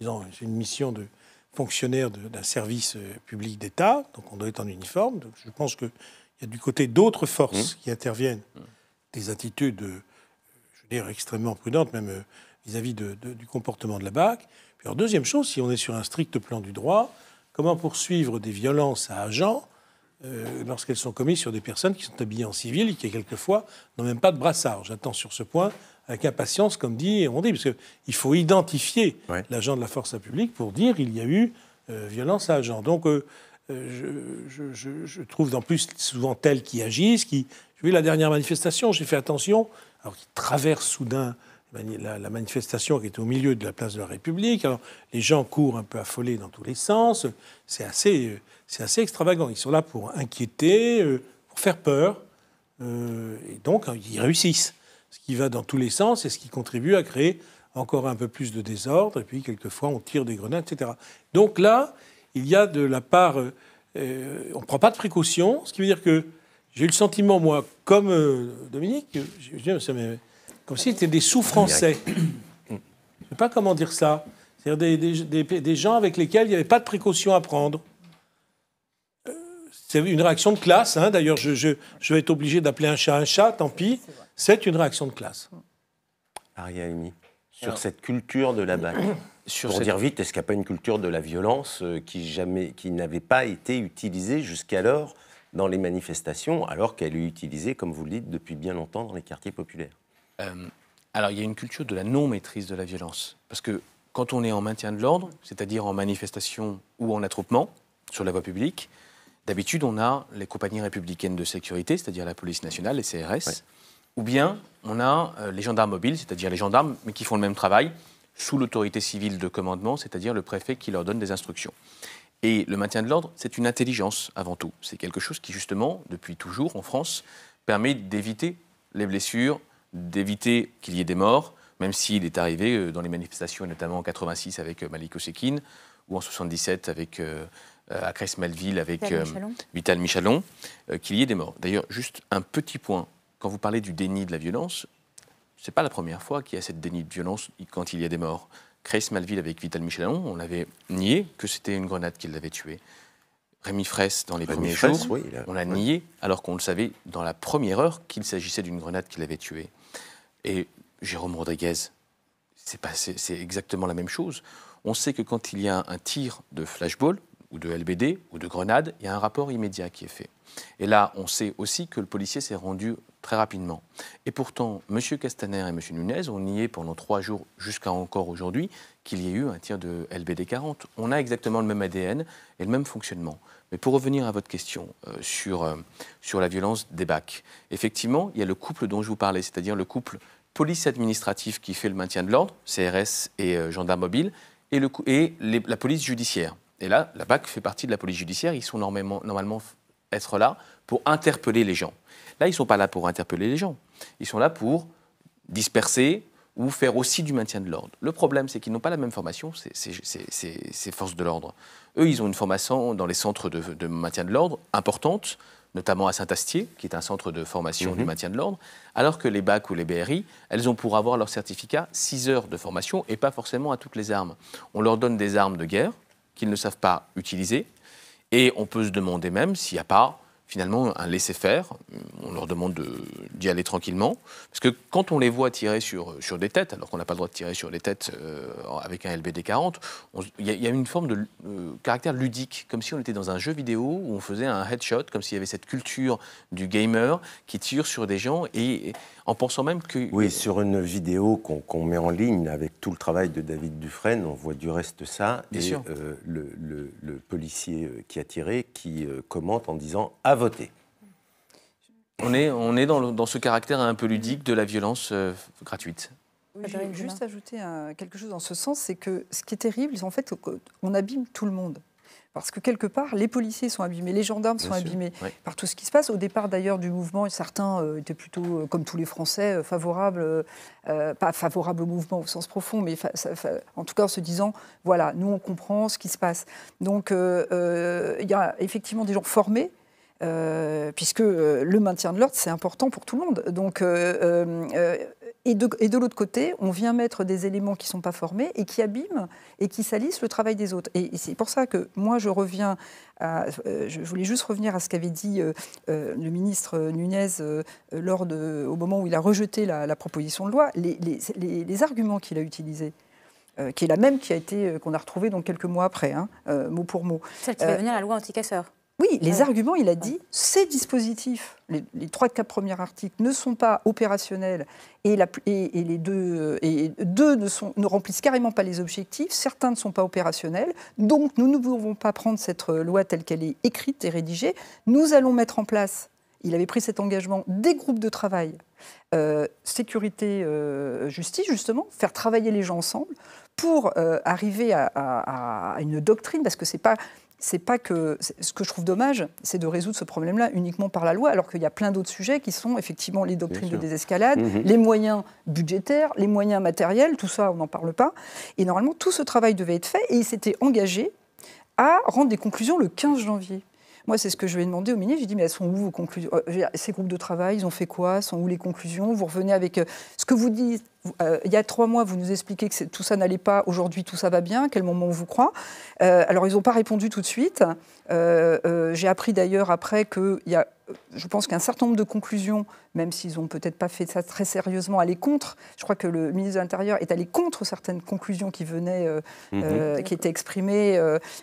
Disons, c'est une mission de fonctionnaire d'un service euh, public d'État, donc on doit être en uniforme. Donc je pense qu'il y a du côté d'autres forces mmh. qui interviennent mmh. des attitudes, euh, je veux dire, extrêmement prudentes, même euh, vis-à-vis du comportement de la BAC. Puis deuxième chose, si on est sur un strict plan du droit, Comment poursuivre des violences à agents euh, lorsqu'elles sont commises sur des personnes qui sont habillées en civil et qui, quelquefois, n'ont même pas de brassard. J'attends sur ce point avec impatience, comme dit on dit, parce qu'il faut identifier l'agent de la force publique pour dire qu'il y a eu euh, violence à agent. Donc, euh, je, trouve en plus souvent telles qui agissent, qui... J'ai vu la dernière manifestation, j'ai fait attention, alors qu'ils traversent soudain la, manifestation qui est au milieu de la place de la République. Alors, les gens courent un peu affolés dans tous les sens. C'est assez, c'est assez extravagant. Ils sont là pour inquiéter, euh, pour faire peur. Euh, et donc, hein, ils réussissent. Ce qui va dans tous les sens et ce qui contribue à créer encore un peu plus de désordre. Et puis, quelquefois, on tire des grenades, etc. Donc là, il y a de la part. Euh, on ne prend pas de précautions, ce qui veut dire que j'ai eu le sentiment, moi, comme Dominique, je, je, comme si c'était des sous-français. Je ne sais pas comment dire ça. C'est-à-dire des, gens avec lesquels il n'y avait pas de précautions à prendre. Euh, c'est une réaction de classe. Hein. D'ailleurs, je, je, vais être obligé d'appeler un chat un chat, tant pis. C'est une réaction de classe. Ariane, sur cette culture de la BAC, pour dire vite, est-ce qu'il n'y a pas une culture de la violence euh, qui, qui n'avait pas été utilisée jusqu'alors dans les manifestations, alors qu'elle est utilisée, comme vous le dites, depuis bien longtemps dans les quartiers populaires euh, alors, il y a une culture de la non-maîtrise de la violence. Parce que quand on est en maintien de l'ordre, c'est-à-dire en manifestation ou en attroupement sur la voie publique, d'habitude, on a les compagnies républicaines de sécurité, c'est-à-dire la police nationale, les CRS, ou bien on a euh, les gendarmes mobiles, c'est-à-dire les gendarmes, mais qui font le même travail, sous l'autorité civile de commandement, c'est-à-dire le préfet qui leur donne des instructions. Et le maintien de l'ordre, c'est une intelligence avant tout. C'est quelque chose qui, justement, depuis toujours en France, permet d'éviter les blessures, d'éviter qu'il y ait des morts, même s'il est arrivé euh, dans les manifestations, notamment en 86 avec euh, Malik Osekine, ou en 77 avec, Chris euh, à malville avec Vital Michalon, qu'il y ait des morts. D'ailleurs, juste un petit point, quand vous parlez du déni de la violence, ce n'est pas la première fois qu'il y a cette déni de violence quand il y a des morts. Chris Malville avec Vital Michelon, on avait nié que c'était une grenade qui l'avait tué. Rémi Fraisse, dans les premiers jours, on l'a nié, alors qu'on le savait dans la première heure qu'il s'agissait d'une grenade qui l'avait tué. Et Jérôme Rodriguez, c'est exactement la même chose. On sait que quand il y a un tir de flashball, ou de LBD ou de Grenade, il y a un rapport immédiat qui est fait. Et là, on sait aussi que le policier s'est rendu très rapidement. Et pourtant, M. Castaner et M. Nunez ont nié pendant trois jours, jusqu'à encore aujourd'hui, qu'il y ait eu un tir de LBD 40. On a exactement le même ADN et le même fonctionnement. Mais pour revenir à votre question euh, sur, euh, sur la violence des bacs, effectivement, il y a le couple dont je vous parlais, c'est-à-dire le couple police administrative qui fait le maintien de l'ordre, CRS et euh, Gendarme mobile et, la police judiciaire. Et là, la BAC fait partie de la police judiciaire. Ils sont normalement, normalement être là pour interpeller les gens. Là, ils ne sont pas là pour interpeller les gens. Ils sont là pour disperser ou faire aussi du maintien de l'ordre. Le problème, c'est qu'ils n'ont pas la même formation, ces forces de l'ordre. Eux, ils ont une formation dans les centres de, maintien de l'ordre importante, notamment à Saint-Astier, qui est un centre de formation mhm. du maintien de l'ordre, alors que les BAC ou les BRI, elles ont pour avoir leur certificat 6 heures de formation et pas forcément à toutes les armes. On leur donne des armes de guerre, qu'ils ne savent pas utiliser. Et on peut se demander même s'il n'y a pas finalement un laisser-faire. On leur demande d'y aller tranquillement. Parce que quand on les voit tirer sur, sur des têtes, alors qu'on n'a pas le droit de tirer sur des têtes euh, avec un LBD 40, il y, a une forme de euh, caractère ludique, comme si on était dans un jeu vidéo où on faisait un headshot, comme s'il y avait cette culture du gamer qui tire sur des gens. et en pensant même que... Oui, euh, sur une vidéo qu'on met en ligne avec tout le travail de David Dufresne, on voit du reste ça, et euh, le, policier euh, qui a tiré, qui commente en disant « à voter ». On est, dans, ce caractère un peu ludique de la violence gratuite. Oui, juste ajouter quelque chose dans ce sens, c'est que ce qui est terrible, c'est en fait on abîme tout le monde parce que quelque part, les policiers sont abîmés, les gendarmes sont abîmés par tout ce qui se passe. Au départ d'ailleurs du mouvement, certains euh, étaient plutôt, euh, comme tous les Français, euh, favorables, pas favorables au mouvement au sens profond, mais en tout cas en se disant, voilà, nous on comprend ce qui se passe. Donc il y a effectivement des gens formés euh, puisque euh, le maintien de l'ordre, c'est important pour tout le monde. Donc, euh, et de, et de l'autre côté, on vient mettre des éléments qui ne sont pas formés et qui abîment et qui salissent le travail des autres. Et, c'est pour ça que moi, je reviens à, je voulais juste revenir à ce qu'avait dit le ministre Nunez lors de, au moment où il a rejeté la, proposition de loi, les, arguments qu'il a utilisés. qui est la même qui a été qu'on a retrouvée donc quelques mois après, hein, mot pour mot. Celle qui va venir la loi anti anti-casseur. Oui, les arguments, il a dit, ces dispositifs, les, trois, quatre premiers articles, ne sont pas opérationnels et, les deux, et deux ne, remplissent carrément pas les objectifs, certains ne sont pas opérationnels, donc nous ne pouvons pas prendre cette euh, loi telle qu'elle est écrite et rédigée. Nous allons mettre en place, il avait pris cet engagement, des groupes de travail, euh, sécurité, euh, justice, justement, faire travailler les gens ensemble pour arriver à, à, une doctrine, parce que ce n'est pas c'est pas que ce que je trouve dommage, c'est de résoudre ce problème-là uniquement par la loi, alors qu'il y a plein d'autres sujets qui sont effectivement les doctrines de désescalade, mhm. les moyens budgétaires, les moyens matériels, tout ça, on n'en parle pas. Et normalement, tout ce travail devait être fait, et il s'était engagé à rendre des conclusions le 15 janvier. Moi, c'est ce que je lui ai demandé au ministre. J'ai dit, mais elles sont où vos conclusions euh, Ces groupes de travail, ils ont fait quoi Sont où les conclusions Vous revenez avec euh, ce que vous dites euh, il y a trois mois, vous nous expliquez que tout ça n'allait pas, aujourd'hui tout ça va bien, quel moment on vous croit euh, Alors ils n'ont pas répondu tout de suite. Euh, j'ai appris d'ailleurs après qu'il y a, je pense qu'un certain nombre de conclusions, même s'ils n'ont peut-être pas fait ça très sérieusement, allaient contre. Je crois que le ministre de l'Intérieur est allé contre certaines conclusions qui venaient, mhm. qui étaient exprimées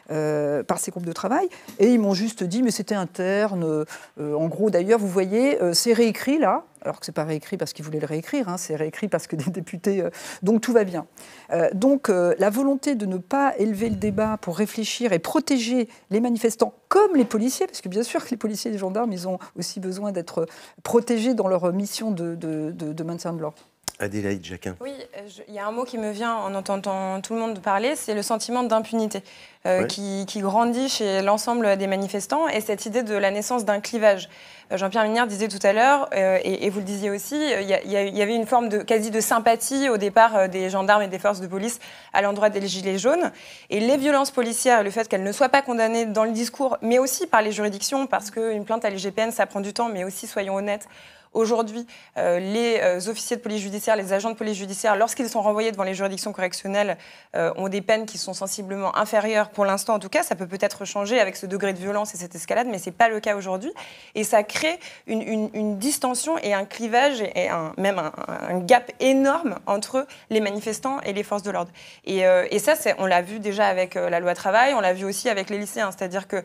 par ces groupes de travail. Et ils m'ont juste dit, mais c'était interne. en gros, d'ailleurs, vous voyez, c'est réécrit là alors que ce n'est pas réécrit parce qu'ils voulaient le réécrire, hein, c'est réécrit parce que des députés... Euh, donc tout va bien. Euh, donc euh, la volonté de ne pas élever le débat pour réfléchir et protéger les manifestants comme les policiers, parce que bien sûr que les policiers et les gendarmes, ils ont aussi besoin d'être protégés dans leur mission de, de, de, de maintien de l'ordre. Adélaïde Jacquin. Oui, euh, il y a un mot qui me vient en entendant tout le monde parler, c'est le sentiment d'impunité euh, qui, grandit chez l'ensemble des manifestants et cette idée de la naissance d'un clivage. Euh, Jean-Pierre Minière disait tout à l'heure, et, vous le disiez aussi, il y, avait une forme de, quasi de sympathie au départ des gendarmes et des forces de police à l'endroit des gilets jaunes. Et les violences policières, le fait qu'elles ne soient pas condamnées dans le discours, mais aussi par les juridictions, parce qu'une plainte à l'IGPN, ça prend du temps, mais aussi, soyons honnêtes, Aujourd'hui, euh, les euh, officiers de police judiciaire, les agents de police judiciaire, lorsqu'ils sont renvoyés devant les juridictions correctionnelles, euh, ont des peines qui sont sensiblement inférieures pour l'instant. En tout cas, ça peut peut-être changer avec ce degré de violence et cette escalade, mais ce n'est pas le cas aujourd'hui. Et ça crée une, distension et un clivage et un, même un, gap énorme entre les manifestants et les forces de l'ordre. Et, et, ça, on l'a vu déjà avec la loi travail, on l'a vu aussi avec les lycéens. C'est-à-dire que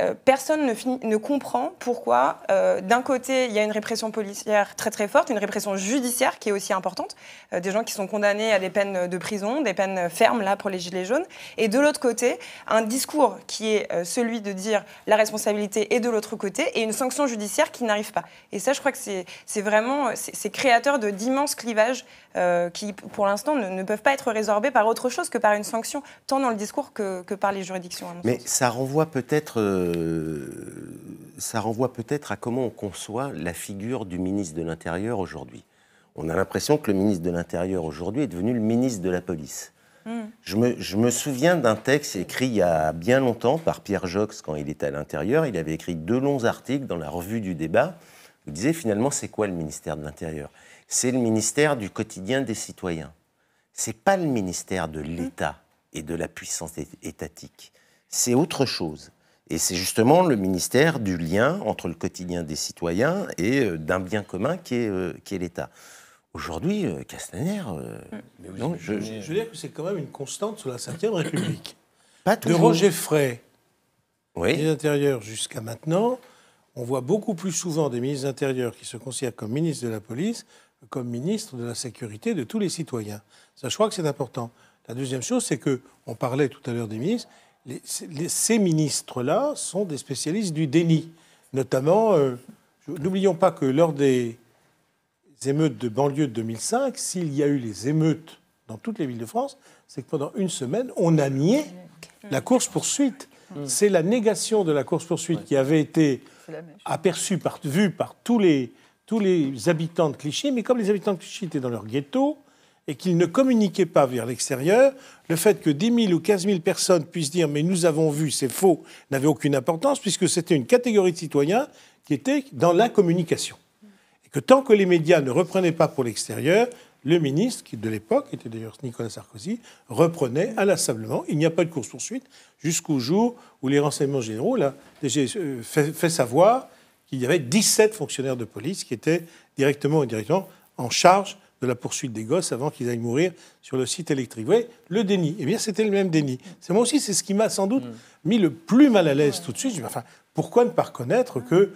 euh, personne ne, comprend pourquoi, euh, d'un côté, il y a une répression policière très très forte, une répression judiciaire qui est aussi importante, euh, des gens qui sont condamnés à des peines de prison, des peines fermes là pour les gilets jaunes, et de l'autre côté, un discours qui est celui de dire la responsabilité est de l'autre côté, et une sanction judiciaire qui n'arrive pas. Et ça, je crois que c'est vraiment, c'est créateur d'immenses clivages euh, qui, pour l'instant, ne, peuvent pas être résorbées par autre chose que par une sanction, tant dans le discours que, par les juridictions. Mais ça renvoie peut-être, euh, ça renvoie peut-être à comment on conçoit la figure du ministre de l'Intérieur aujourd'hui. On a l'impression que le ministre de l'Intérieur aujourd'hui est devenu le ministre de la police. Hmm. Je, me, je me souviens d'un texte écrit il y a bien longtemps par Pierre Jox quand il était à l'intérieur. Il avait écrit deux longs articles dans la revue du débat. Il disait finalement c'est quoi le ministère de l'Intérieur c'est le ministère du quotidien des citoyens. Ce n'est pas le ministère de mhm. l'État et de la puissance étatique. C'est autre chose. Et c'est justement le ministère du lien entre le quotidien des citoyens et euh, d'un bien commun qui est, euh, l'État. Aujourd'hui, euh, Castaner. je, veux dire que c'est quand même une constante sous la Ve République. Pas De Roger Fray, oui. ministre d'Intérieur, jusqu'à maintenant, on voit beaucoup plus souvent des ministres intérieurs qui se considèrent comme ministres de la police comme ministre de la sécurité de tous les citoyens. Ça, je crois que c'est important. La deuxième chose, c'est que on parlait tout à l'heure des ministres. ces ministres-là sont des spécialistes du déni, notamment. Euh, n'oublions pas que lors des émeutes de banlieue de 2005, s'il y a eu les émeutes dans toutes les villes de France, c'est que pendant une semaine, on a nié la course-poursuite. Hmm. C'est la négation de la course-poursuite qui avait été aperçue, par, vue par tous les tous les habitants de Clichy, mais comme les habitants de Clichy étaient dans leur ghetto et qu'ils ne communiquaient pas vers l'extérieur, le fait que 10 000 ou 15 000 personnes puissent dire mais nous avons vu, c'est faux, n'avait aucune importance puisque c'était une catégorie de citoyens qui était dans la communication. Et que tant que les médias ne reprenaient pas pour l'extérieur, le ministre, qui de l'époque était d'ailleurs Nicolas Sarkozy, reprenait inlassablement. Il n'y a pas de course-poursuite jusqu'au jour où les renseignements généraux là, euh, fait, fait savoir qu'il y avait 17 fonctionnaires de police qui étaient directement ou indirectement en charge de la poursuite des gosses avant qu'ils aillent mourir sur le site électrique. Vous voyez, le déni. Eh bien, c'était le même déni. C'est moi aussi, c'est ce qui m'a sans doute mm. mis le plus mal à l'aise tout de suite. enfin, pourquoi ne pas reconnaître mm. que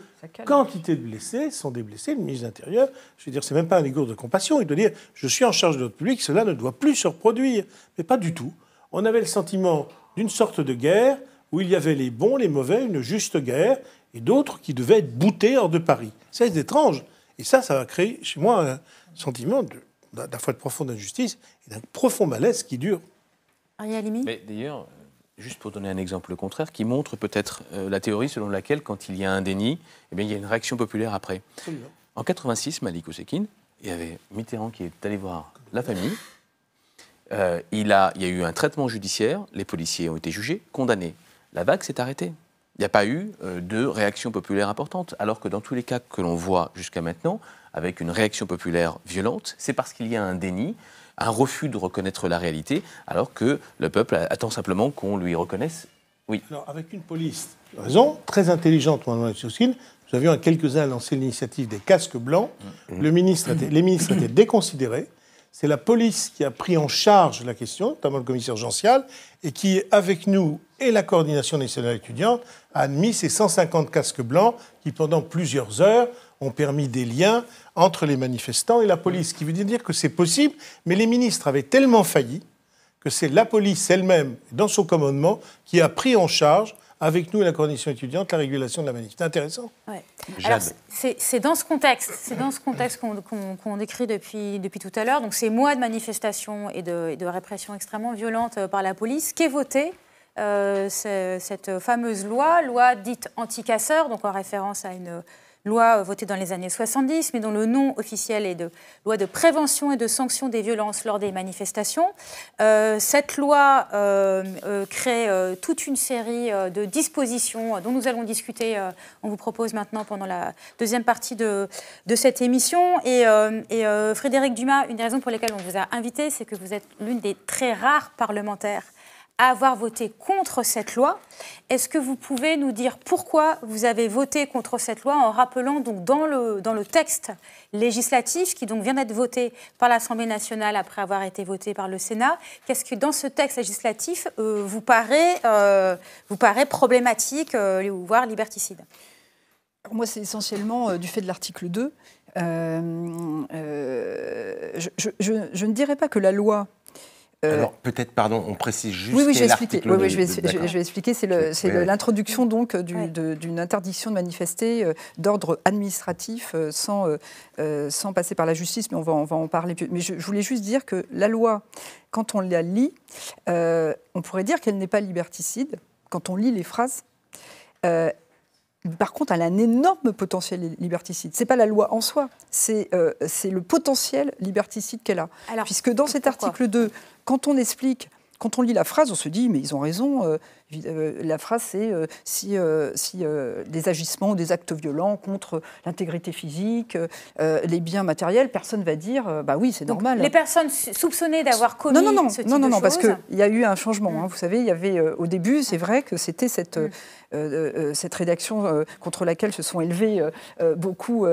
quantité de blessés sont des blessés Le ministre de l'Intérieur, je veux dire, c'est même pas un égo de compassion. Il doit dire, je suis en charge de notre public, cela ne doit plus se reproduire. Mais pas du tout. On avait le sentiment d'une sorte de guerre où il y avait les bons, les mauvais, une juste guerre et d'autres qui devaient être boutés hors de Paris. C'est étrange. Et ça, ça va créer chez moi un sentiment d'un de, fois de profonde injustice et d'un profond malaise qui dure. Mais d'ailleurs, juste pour donner un exemple contraire, qui montre peut-être euh, la théorie selon laquelle quand il y a un déni, eh bien, il y a une réaction populaire après. Absolument. En 86, Malik Osekine, il y avait Mitterrand qui est allé voir la famille. Euh, il, a, il y a eu un traitement judiciaire, les policiers ont été jugés, condamnés. La vague s'est arrêtée il n'y a pas eu euh, de réaction populaire importante, alors que dans tous les cas que l'on voit jusqu'à maintenant, avec une réaction populaire violente, c'est parce qu'il y a un déni, un refus de reconnaître la réalité, alors que le peuple attend simplement qu'on lui reconnaisse. Oui. Alors, avec une police, raison, très intelligente, Mme nous avions à quelques-uns lancé l'initiative des casques blancs. Mm. Le ministre les ministres étaient déconsidérés. C'est la police qui a pris en charge la question, notamment le commissaire Gential, et qui, est avec nous, et la coordination nationale étudiante a admis ces 150 casques blancs qui, pendant plusieurs heures, ont permis des liens entre les manifestants et la police, ce qui veut dire que c'est possible, mais les ministres avaient tellement failli que c'est la police elle-même, dans son commandement, qui a pris en charge avec nous et la coordination étudiante, la régulation de la manif. C'est intéressant. C'est dans ce contexte, c'est dans ce contexte qu'on décrit depuis, depuis tout à l'heure. Donc ces mois de manifestations et de, répression extrêmement violente euh, par la police, qui est voté euh, cette fameuse loi, loi dite anti-casseur, donc en référence à une loi votée dans les années 70, mais dont le nom officiel est de loi de prévention et de sanction des violences lors des manifestations. Euh, cette loi euh, crée toute une série de dispositions dont nous allons discuter, on vous propose maintenant pendant la deuxième partie de, cette émission. Et, et Frédéric Dumas, une des raisons pour lesquelles on vous a invité, c'est que vous êtes l'une des très rares parlementaires avoir voté contre cette loi. Est-ce que vous pouvez nous dire pourquoi vous avez voté contre cette loi en rappelant donc dans le, dans le texte législatif qui donc vient d'être voté par l'Assemblée nationale après avoir été voté par le Sénat, qu'est-ce que dans ce texte législatif euh, vous, paraît, euh, vous paraît problématique, euh, voire liberticide Moi, c'est essentiellement du fait de l'article 2. je ne dirais pas que la loi euh, Alors peut-être, pardon, on précise juste oui, oui, je vais expliquer. Oui, je, vais, expliquer. C'est l'introduction donc d'une interdiction de manifester euh, d'ordre administratif euh, sans, sans passer par la justice, mais on va, on va en parler. Mais je, je voulais juste dire que la loi, quand on la lit, on pourrait dire qu'elle n'est pas liberticide quand on lit les phrases par contre, elle a un énorme potentiel liberticide. Ce n'est pas la loi en soi, c'est euh, le potentiel liberticide qu'elle a. Puisque dans cet article 2, quand on explique, quand on lit la phrase, on se dit, mais ils ont raison, euh, euh, la phrase, c'est euh, si, euh, si des agissements ou des actes violents contre l'intégrité physique, les biens matériels, personne ne va dire bah oui, c'est normal. Les personnes soupçonnées d'avoir commis non, non, non, ce non, non, non, parce qu'il y a eu un changement. Hein. Mm. vous savez, il y avait au début, c'est mm. vrai que c'était cette. Mm. cette rédaction contre laquelle se sont élevés beaucoup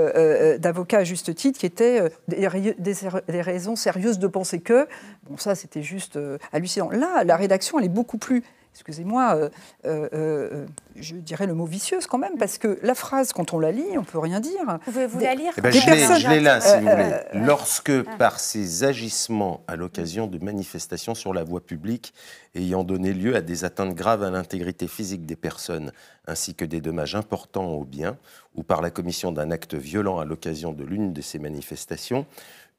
d'avocats à juste titre, qui étaient des, des, raisons sérieuses de penser que, bon ça c'était juste hallucinant. Là, la rédaction, elle est beaucoup plus excusez-moi, euh, euh, euh, je dirais le mot vicieuse quand même, parce que la phrase, quand on la lit, on ne peut rien dire. Pouvez-vous la lire eh ben, Je l'ai là, si vous voulez. Lorsque, ah. par ses agissements à l'occasion de manifestations sur la voie publique ayant donné lieu à des atteintes graves à l'intégrité physique des personnes, ainsi que des dommages importants aux biens, ou par la commission d'un acte violent à l'occasion de l'une de ces manifestations,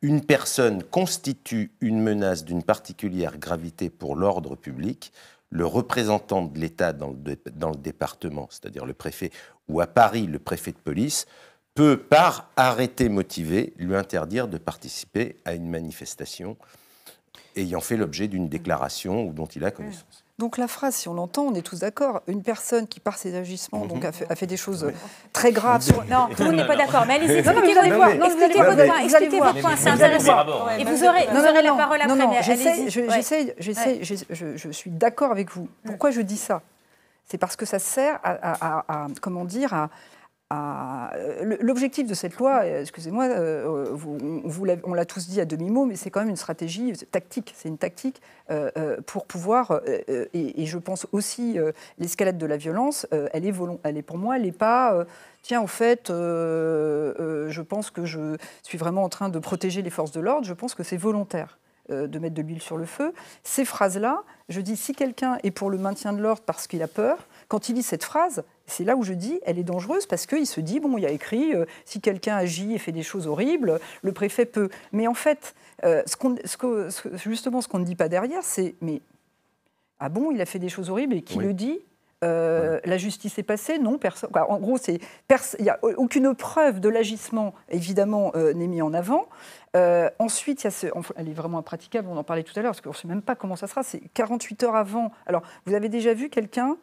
une personne constitue une menace d'une particulière gravité pour l'ordre public, le représentant de l'État dans, dans le, département, c'est-à-dire le préfet, ou à Paris, le préfet de police, peut, par arrêté motivé, lui interdire de participer à une manifestation ayant fait l'objet d'une déclaration ou dont il a connaissance. Donc la phrase, si on l'entend, on est tous d'accord. Une personne qui, par ses agissements, mhm. a fait, des choses très graves. Sur... Non, tout le monde n'est pas d'accord. Mais allez-y, expliquez votre point. Expliquez votre Expliquez votre C'est intéressant. Et vous aurez, vous aurez la parole non, après. Non, J'essaie, Je, je suis d'accord avec vous. Pourquoi je dis ça C'est parce que ça sert à, à comment dire, à euh, l'objectif de cette loi, euh, excusez-moi, euh, on l'a tous dit à demi-mot, mais c'est quand même une stratégie tactique. C'est une tactique pour pouvoir, et je pense aussi, l'escalade de la violence, elle est, elle est pour moi, elle n'est pas tiens, en fait, je pense que je suis vraiment en train de protéger les forces de l'ordre, je pense que c'est volontaire de mettre de l'huile sur le feu. Ces phrases-là, je dis, si quelqu'un est pour le maintien de l'ordre parce qu'il a peur, quand il lit cette phrase, c'est là où je dis, elle est dangereuse parce qu'il se dit, bon, il y a écrit, euh, si quelqu'un agit et fait des choses horribles, le préfet peut. Mais en fait, euh, ce qu'on, justement, ce qu'on ne dit pas derrière, c'est, mais, ah bon, il a fait des choses horribles et qui le dit euh, La justice est passée Non, personne. En gros, il n'y a aucune preuve de l'agissement, évidemment, n'est mis en avant. ensuite, il y a ce, elle est vraiment impraticable, on en parlait tout à l'heure, parce qu'on ne sait même pas comment ça sera. C'est 48 heures avant. Alors, vous avez déjà vu quelqu'un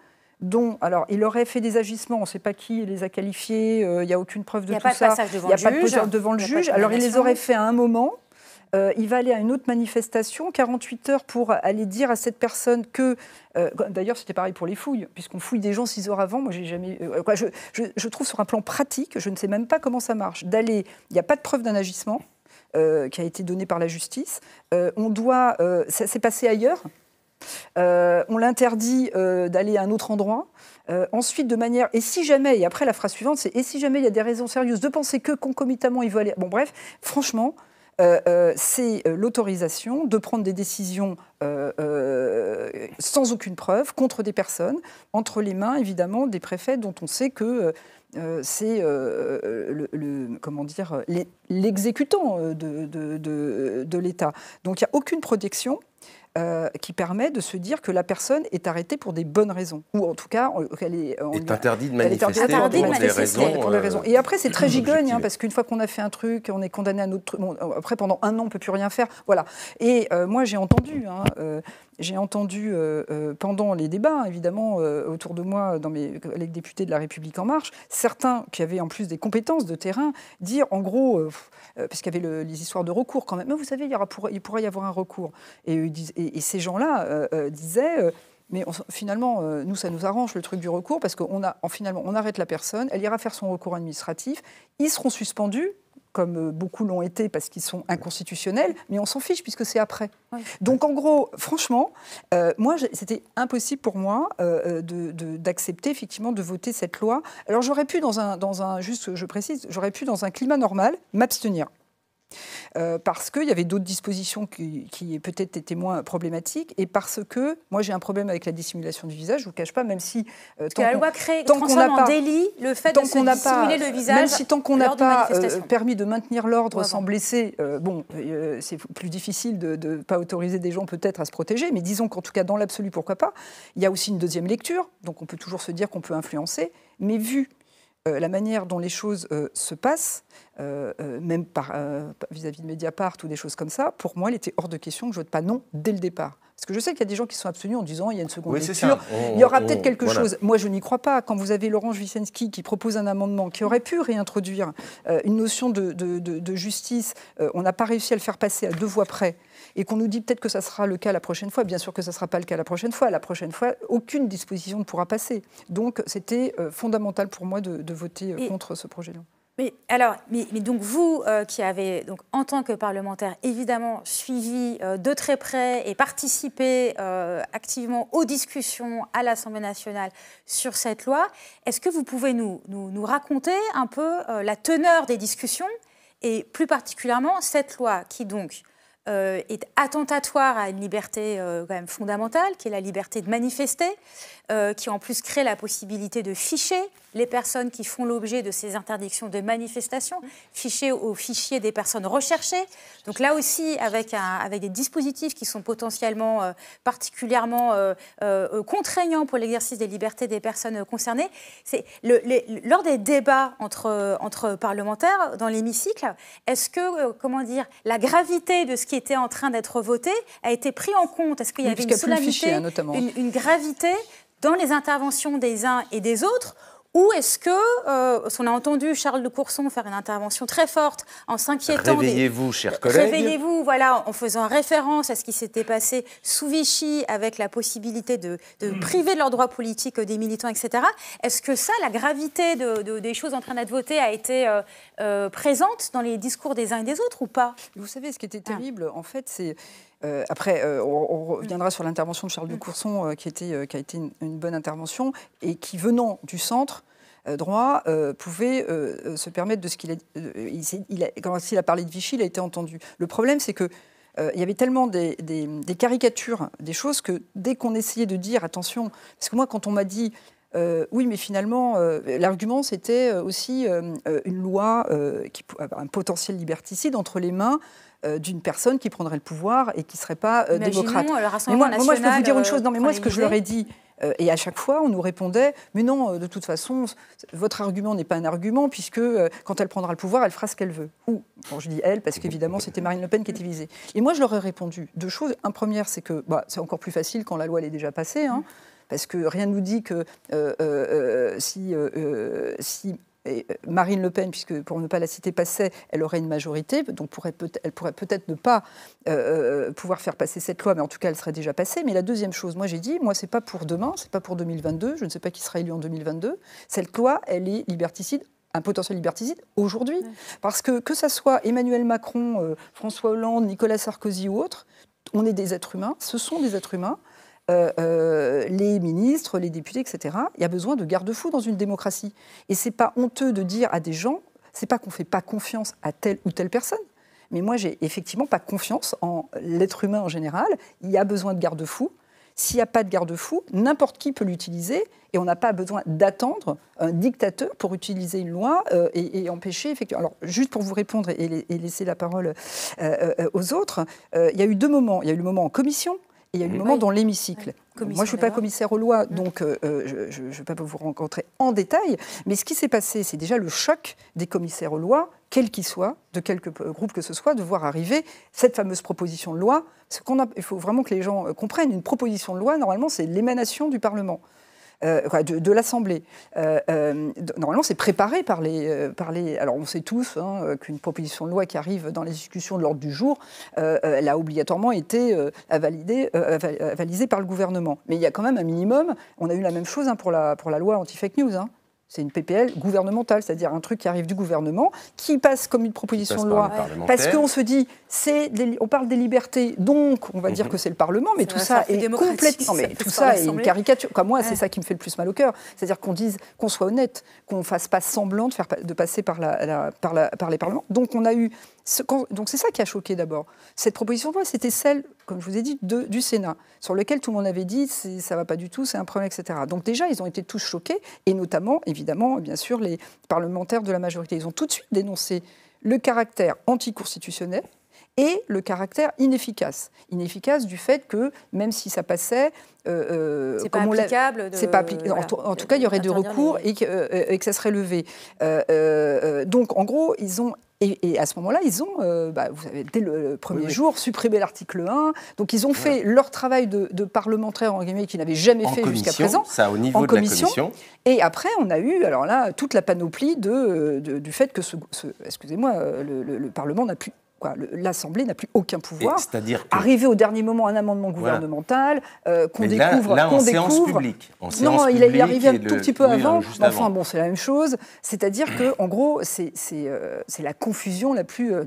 dont, alors, il aurait fait des agissements, on ne sait pas qui les a qualifiés, euh, il n'y a aucune preuve de tout ça. Il n'y a pas de passage devant le juge. Alors, il les aurait fait à un moment. Euh, il va aller à une autre manifestation, 48 heures pour aller dire à cette personne que. Euh, d'ailleurs, c'était pareil pour les fouilles, puisqu'on fouille des gens 6 heures avant. Moi, j'ai jamais. Je, trouve sur un plan pratique, je ne sais même pas comment ça marche. D'aller, il n'y a pas de preuve d'un agissement. qui a été donné par la justice. on doit, ça s'est passé ailleurs. Euh, on l'interdit euh, d'aller à un autre endroit. Euh, ensuite, de manière. Et si jamais, et après la phrase suivante, c'est Et si jamais il y a des raisons sérieuses de penser que concomitamment il veut aller. Bon, bref, franchement. c'est l'autorisation de prendre des décisions sans aucune preuve contre des personnes, entre les mains évidemment des préfets dont on sait que c'est le, comment dire l'exécutant de, de, de l'État. Donc il n'y a aucune protection. Euh, qui permet de se dire que la personne est arrêtée pour des bonnes raisons, ou en tout cas euh, elle est, est interdite de manifester interdit pour, de Des raisons, pour, des raisons. Euh, et après, c'est très gigogne, hein, parce qu'une fois qu'on a fait un truc, on est condamné à un autre truc. Bon, après, pendant un an, on peut plus rien faire. Voilà. Et moi, j'ai entendu. Hein, j'ai entendu pendant les débats, évidemment, autour de moi, dans mes collègues députés de La République En Marche, certains qui avaient en plus des compétences de terrain dire, en gros, parce qu'il y avait les histoires de recours quand même, mais vous savez, il, y aura il pourrait y avoir un recours. Et, et, et, ces gens-là euh, euh, disaient. Euh, mais finalement, nous, ça nous arrange le truc du recours parce qu'on a, finalement, on arrête la personne, elle ira faire son recours administratif, ils seront suspendus comme beaucoup l'ont été parce qu'ils sont inconstitutionnels, mais on s'en fiche puisque c'est après. Donc en gros, franchement, moi, c'était impossible pour moi d'accepter effectivement de voter cette loi. Alors j'aurais pu, dans un, dans un, juste je précise, j'aurais pu dans un climat normal m'abstenir. Euh, parce qu'il y avait d'autres dispositions qui, qui peut-être étaient moins problématiques et parce que moi j'ai un problème avec la dissimulation du visage, je vous cache pas, même si euh, tant la loi tant délit le fait de dissimuler le visage, même si tant qu'on n'a pas euh, permis de maintenir l'ordre sans blesser, bon, c'est plus difficile de ne pas autoriser des gens peut-être à se protéger, mais disons qu'en tout cas dans l'absolu pourquoi pas. Il y a aussi une deuxième lecture, donc on peut toujours se dire qu'on peut influencer, mais vu euh, la manière dont les choses euh, se passent, euh, même vis-à-vis de Mediapart ou des choses comme ça, pour moi, il était hors de question que je vote pas non dès le départ. Parce que je sais qu'il y a des gens qui sont abstenus en disant il y a une seconde lecture, il y aura peut-être quelque chose. Moi, je n'y crois pas. Quand vous avez Laurent Wissenski qui propose un amendement qui aurait pu réintroduire une notion de justice, on n'a pas réussi à le faire passer à deux voix près et qu'on nous dit peut-être que ça sera le cas la prochaine fois. Bien sûr que ça ne sera pas le cas la prochaine fois. La prochaine fois, aucune disposition ne pourra passer. Donc c'était euh, fondamental pour moi de, voter euh, contre ce projet-là. Mais alors, mais, donc vous euh, qui avez donc en tant que parlementaire évidemment suivi de très près et participé activement aux discussions à l'Assemblée nationale sur cette loi, est-ce que vous pouvez nous, nous raconter un peu la teneur des discussions et plus particulièrement cette loi qui donc euh, est attentatoire à une liberté euh, quand même fondamentale, qui est la liberté de manifester, euh, qui en plus crée la possibilité de ficher les personnes qui font l'objet de ces interdictions de manifestation, ficher au fichier des personnes recherchées. Donc là aussi, avec, avec des dispositifs qui sont potentiellement euh, particulièrement euh, contraignants pour l'exercice des libertés des personnes concernées, lors des débats entre, entre parlementaires dans l'hémicycle, est-ce que comment dire, la gravité de ce qui était en train d'être voté a été pris en compte Est-ce qu'il y avait une hein, gravité dans les interventions des uns et des autres ou est-ce que, euh, on a entendu Charles de Courson faire une intervention très forte en s'inquiétant. Réveillez-vous, chers collègues. Réveillez-vous, voilà, en faisant référence à ce qui s'était passé sous Vichy avec la possibilité de, de hmm. priver de leurs droits politiques euh, des militants, etc. Est-ce que ça, la gravité de, des choses en train d'être votées a été euh, présente dans les discours des uns et des autres ou pas Vous savez, ce qui était terrible, ah. en fait, c'est euh, après, euh, on, mm. reviendra sur l'intervention de Charles mm. Ducourson, Courson, euh, qui, a été une, bonne intervention, et qui, venant du centre droit, pouvait se permettre de ce qu'il a, il, Quand il a parlé de Vichy, il a été entendu. Le problème, c'est que il y avait tellement des, caricatures, des choses que dès qu'on essayait de dire attention, parce que moi quand on m'a dit oui mais finalement l'argument c'était aussi une loi qui un potentiel liberticide entre les mains euh, d'une personne qui prendrait le pouvoir et qui ne serait pas euh, démocrate. Euh, mais moi, je peux vous dire une chose. Non, mais moi, ce que je leur ai dit, et à chaque fois, on nous répondait Mais non, de toute façon, votre argument n'est pas un argument, puisque quand elle prendra le pouvoir, elle fera ce qu'elle veut. Ou, quand je dis elle, parce qu'évidemment, c'était Marine Le Pen qui était visée. Et moi, je leur ai répondu deux choses. Un première, c'est que bah, c'est encore plus facile quand la loi elle est déjà passée, hein, mm. parce que rien ne nous dit que si, si euh, Marine Le Pen, puisque pour ne pas la citer, passait, elle aurait une majorité, donc elle pourrait peut-être ne pas euh, euh, pouvoir faire passer cette loi, mais en tout cas, elle serait déjà passée. Mais la deuxième chose, moi j'ai dit, moi c'est pas pour demain, c'est pas pour 2022, je ne sais pas qui sera élu en 2022. Cette loi, elle est liberticide un potentiel liberticide aujourd'hui. Parce que que ça soit Emmanuel Macron, François Hollande, Nicolas Sarkozy ou autre, on est des êtres humains, ce sont des êtres humains. Euh, euh, les ministres, les députés, etc. Il y a besoin de garde-fous dans une démocratie. Et c'est pas honteux de dire à des gens, c'est pas qu'on fait pas confiance à telle ou telle personne. Mais moi, j'ai effectivement pas confiance en l'être humain en général. Il y a besoin de garde-fous. S'il n'y a pas de garde fous n'importe qui peut l'utiliser et on n'a pas besoin d'attendre un dictateur pour utiliser une loi euh, et, empêcher effectivement. Alors, juste pour vous répondre et, laisser la parole aux autres, il y a eu deux moments. Il y a eu le moment en commission il y a eu le moment dans l'hémicycle. Moi, je ne suis pas commissaire aux lois, donc euh, euh, je ne vais pas vous rencontrer en détail. Mais ce qui s'est passé, c'est déjà le choc des commissaires aux lois, quel qu'ils soient, de quelque euh, groupe que ce soit, de voir arriver cette fameuse proposition de loi. il faut vraiment que les gens comprennent, une proposition de loi, normalement, c'est l'émanation du Parlement. Euh, de, l'Assemblée. Euh, euh, normalement, c'est préparé par les, par Alors, on sait tous hein, qu'une proposition de loi qui arrive dans l'exécution de l'ordre du jour, elle a obligatoirement été validée, avalisée par le gouvernement. Mais il y a quand même un minimum. On a eu la même chose hein, pour, la, pour la loi anti-fake news. Hein c'est une PPL gouvernementale, c'est-à-dire un truc qui arrive du gouvernement, qui passe comme une proposition de loi, parce qu'on se dit, on parle des libertés, donc on va dire mhm. que c'est le Parlement, mais tout ça, est complètement, mais tout ça est une caricature. Comme moi, c'est ça qui me fait le plus mal au cœur, c'est-à-dire qu'on dise, qu'on soit honnête, qu'on fasse pas semblant de faire passer par par les parlements. Donc on a eu donc c'est ça qui a choqué d'abord. Cette proposition de loi, c'était celle, comme je vous ai dit, du Sénat, sur lequel tout le monde avait dit ça ne va pas du tout, c'est un problème, etc. Donc déjà, ils ont été tous choqués, et notamment, évidemment, bien sûr, les parlementaires de la majorité. Ils ont tout de suite dénoncé le caractère anticonstitutionnel et le caractère inefficace. Inefficace du fait que, même si ça passait... Euh, euh c'est pas applicable. Pas en, tout cas, il y aurait des recours euh, euh, et, que, ça serait levé. donc, en gros, ils ont et, à ce moment-là, ils ont, euh, bah, vous savez, dès le premier jour, supprimé l'article 1. Donc ils ont fait leur travail de, parlementaire, en guillemets, qu'ils n'avaient jamais fait jusqu'à présent. Ça, au niveau de commission. la commission. Et après, on a eu, alors là, toute la panoplie de, euh, du fait que, ce, excusez-moi, euh, le Parlement n'a plus L'Assemblée n'a plus aucun pouvoir. C'est-à-dire arriver au dernier moment un amendement gouvernemental euh, qu'on découvre, Publique. non, il est arrivé un tout petit peu hein, avant. enfin bon, c'est la même chose. C'est-à-dire que en gros, c'est, c'est euh, la confusion la plus euh,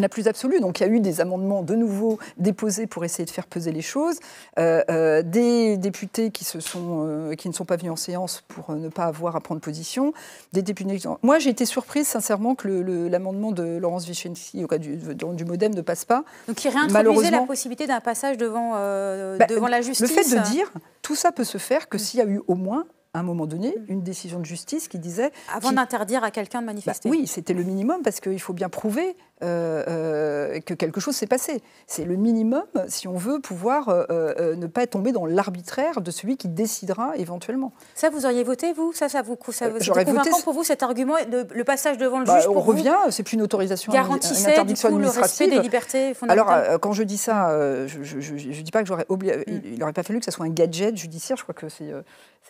la plus absolue. Donc il y a eu des amendements de nouveau déposés pour essayer de faire peser les choses, euh, euh, des députés qui, se sont, euh, qui ne sont pas venus en séance pour ne pas avoir à prendre position, des députés. Moi j'ai été surprise sincèrement que l'amendement de Laurence au du, du, MoDem ne passe pas. Donc il réintroduisait la possibilité d'un passage devant, bah, devant la justice. Le fait de dire tout ça peut se faire que mm. s'il y a eu au moins à un moment donné, mm. une décision de justice qui disait... Avant d'interdire à quelqu'un de bah manifester. oui, c'était le minimum, parce qu'il faut bien prouver euh, euh, que quelque chose s'est passé. C'est le minimum si on veut pouvoir euh, ne pas tomber dans l'arbitraire de celui qui décidera éventuellement. Ça, vous auriez voté, vous Ça, ça vous, ça, J'aurais voté... pour vous, cet argument, le passage devant le bah, juge pour On revient, c'est plus une autorisation, garantissait, une interdiction administrative. le respect des libertés fondamentales. Alors, quand je dis ça, je ne dis pas que j'aurais oublié... Mm. Il n'aurait pas fallu que ça soit un gadget judiciaire, je crois que c'est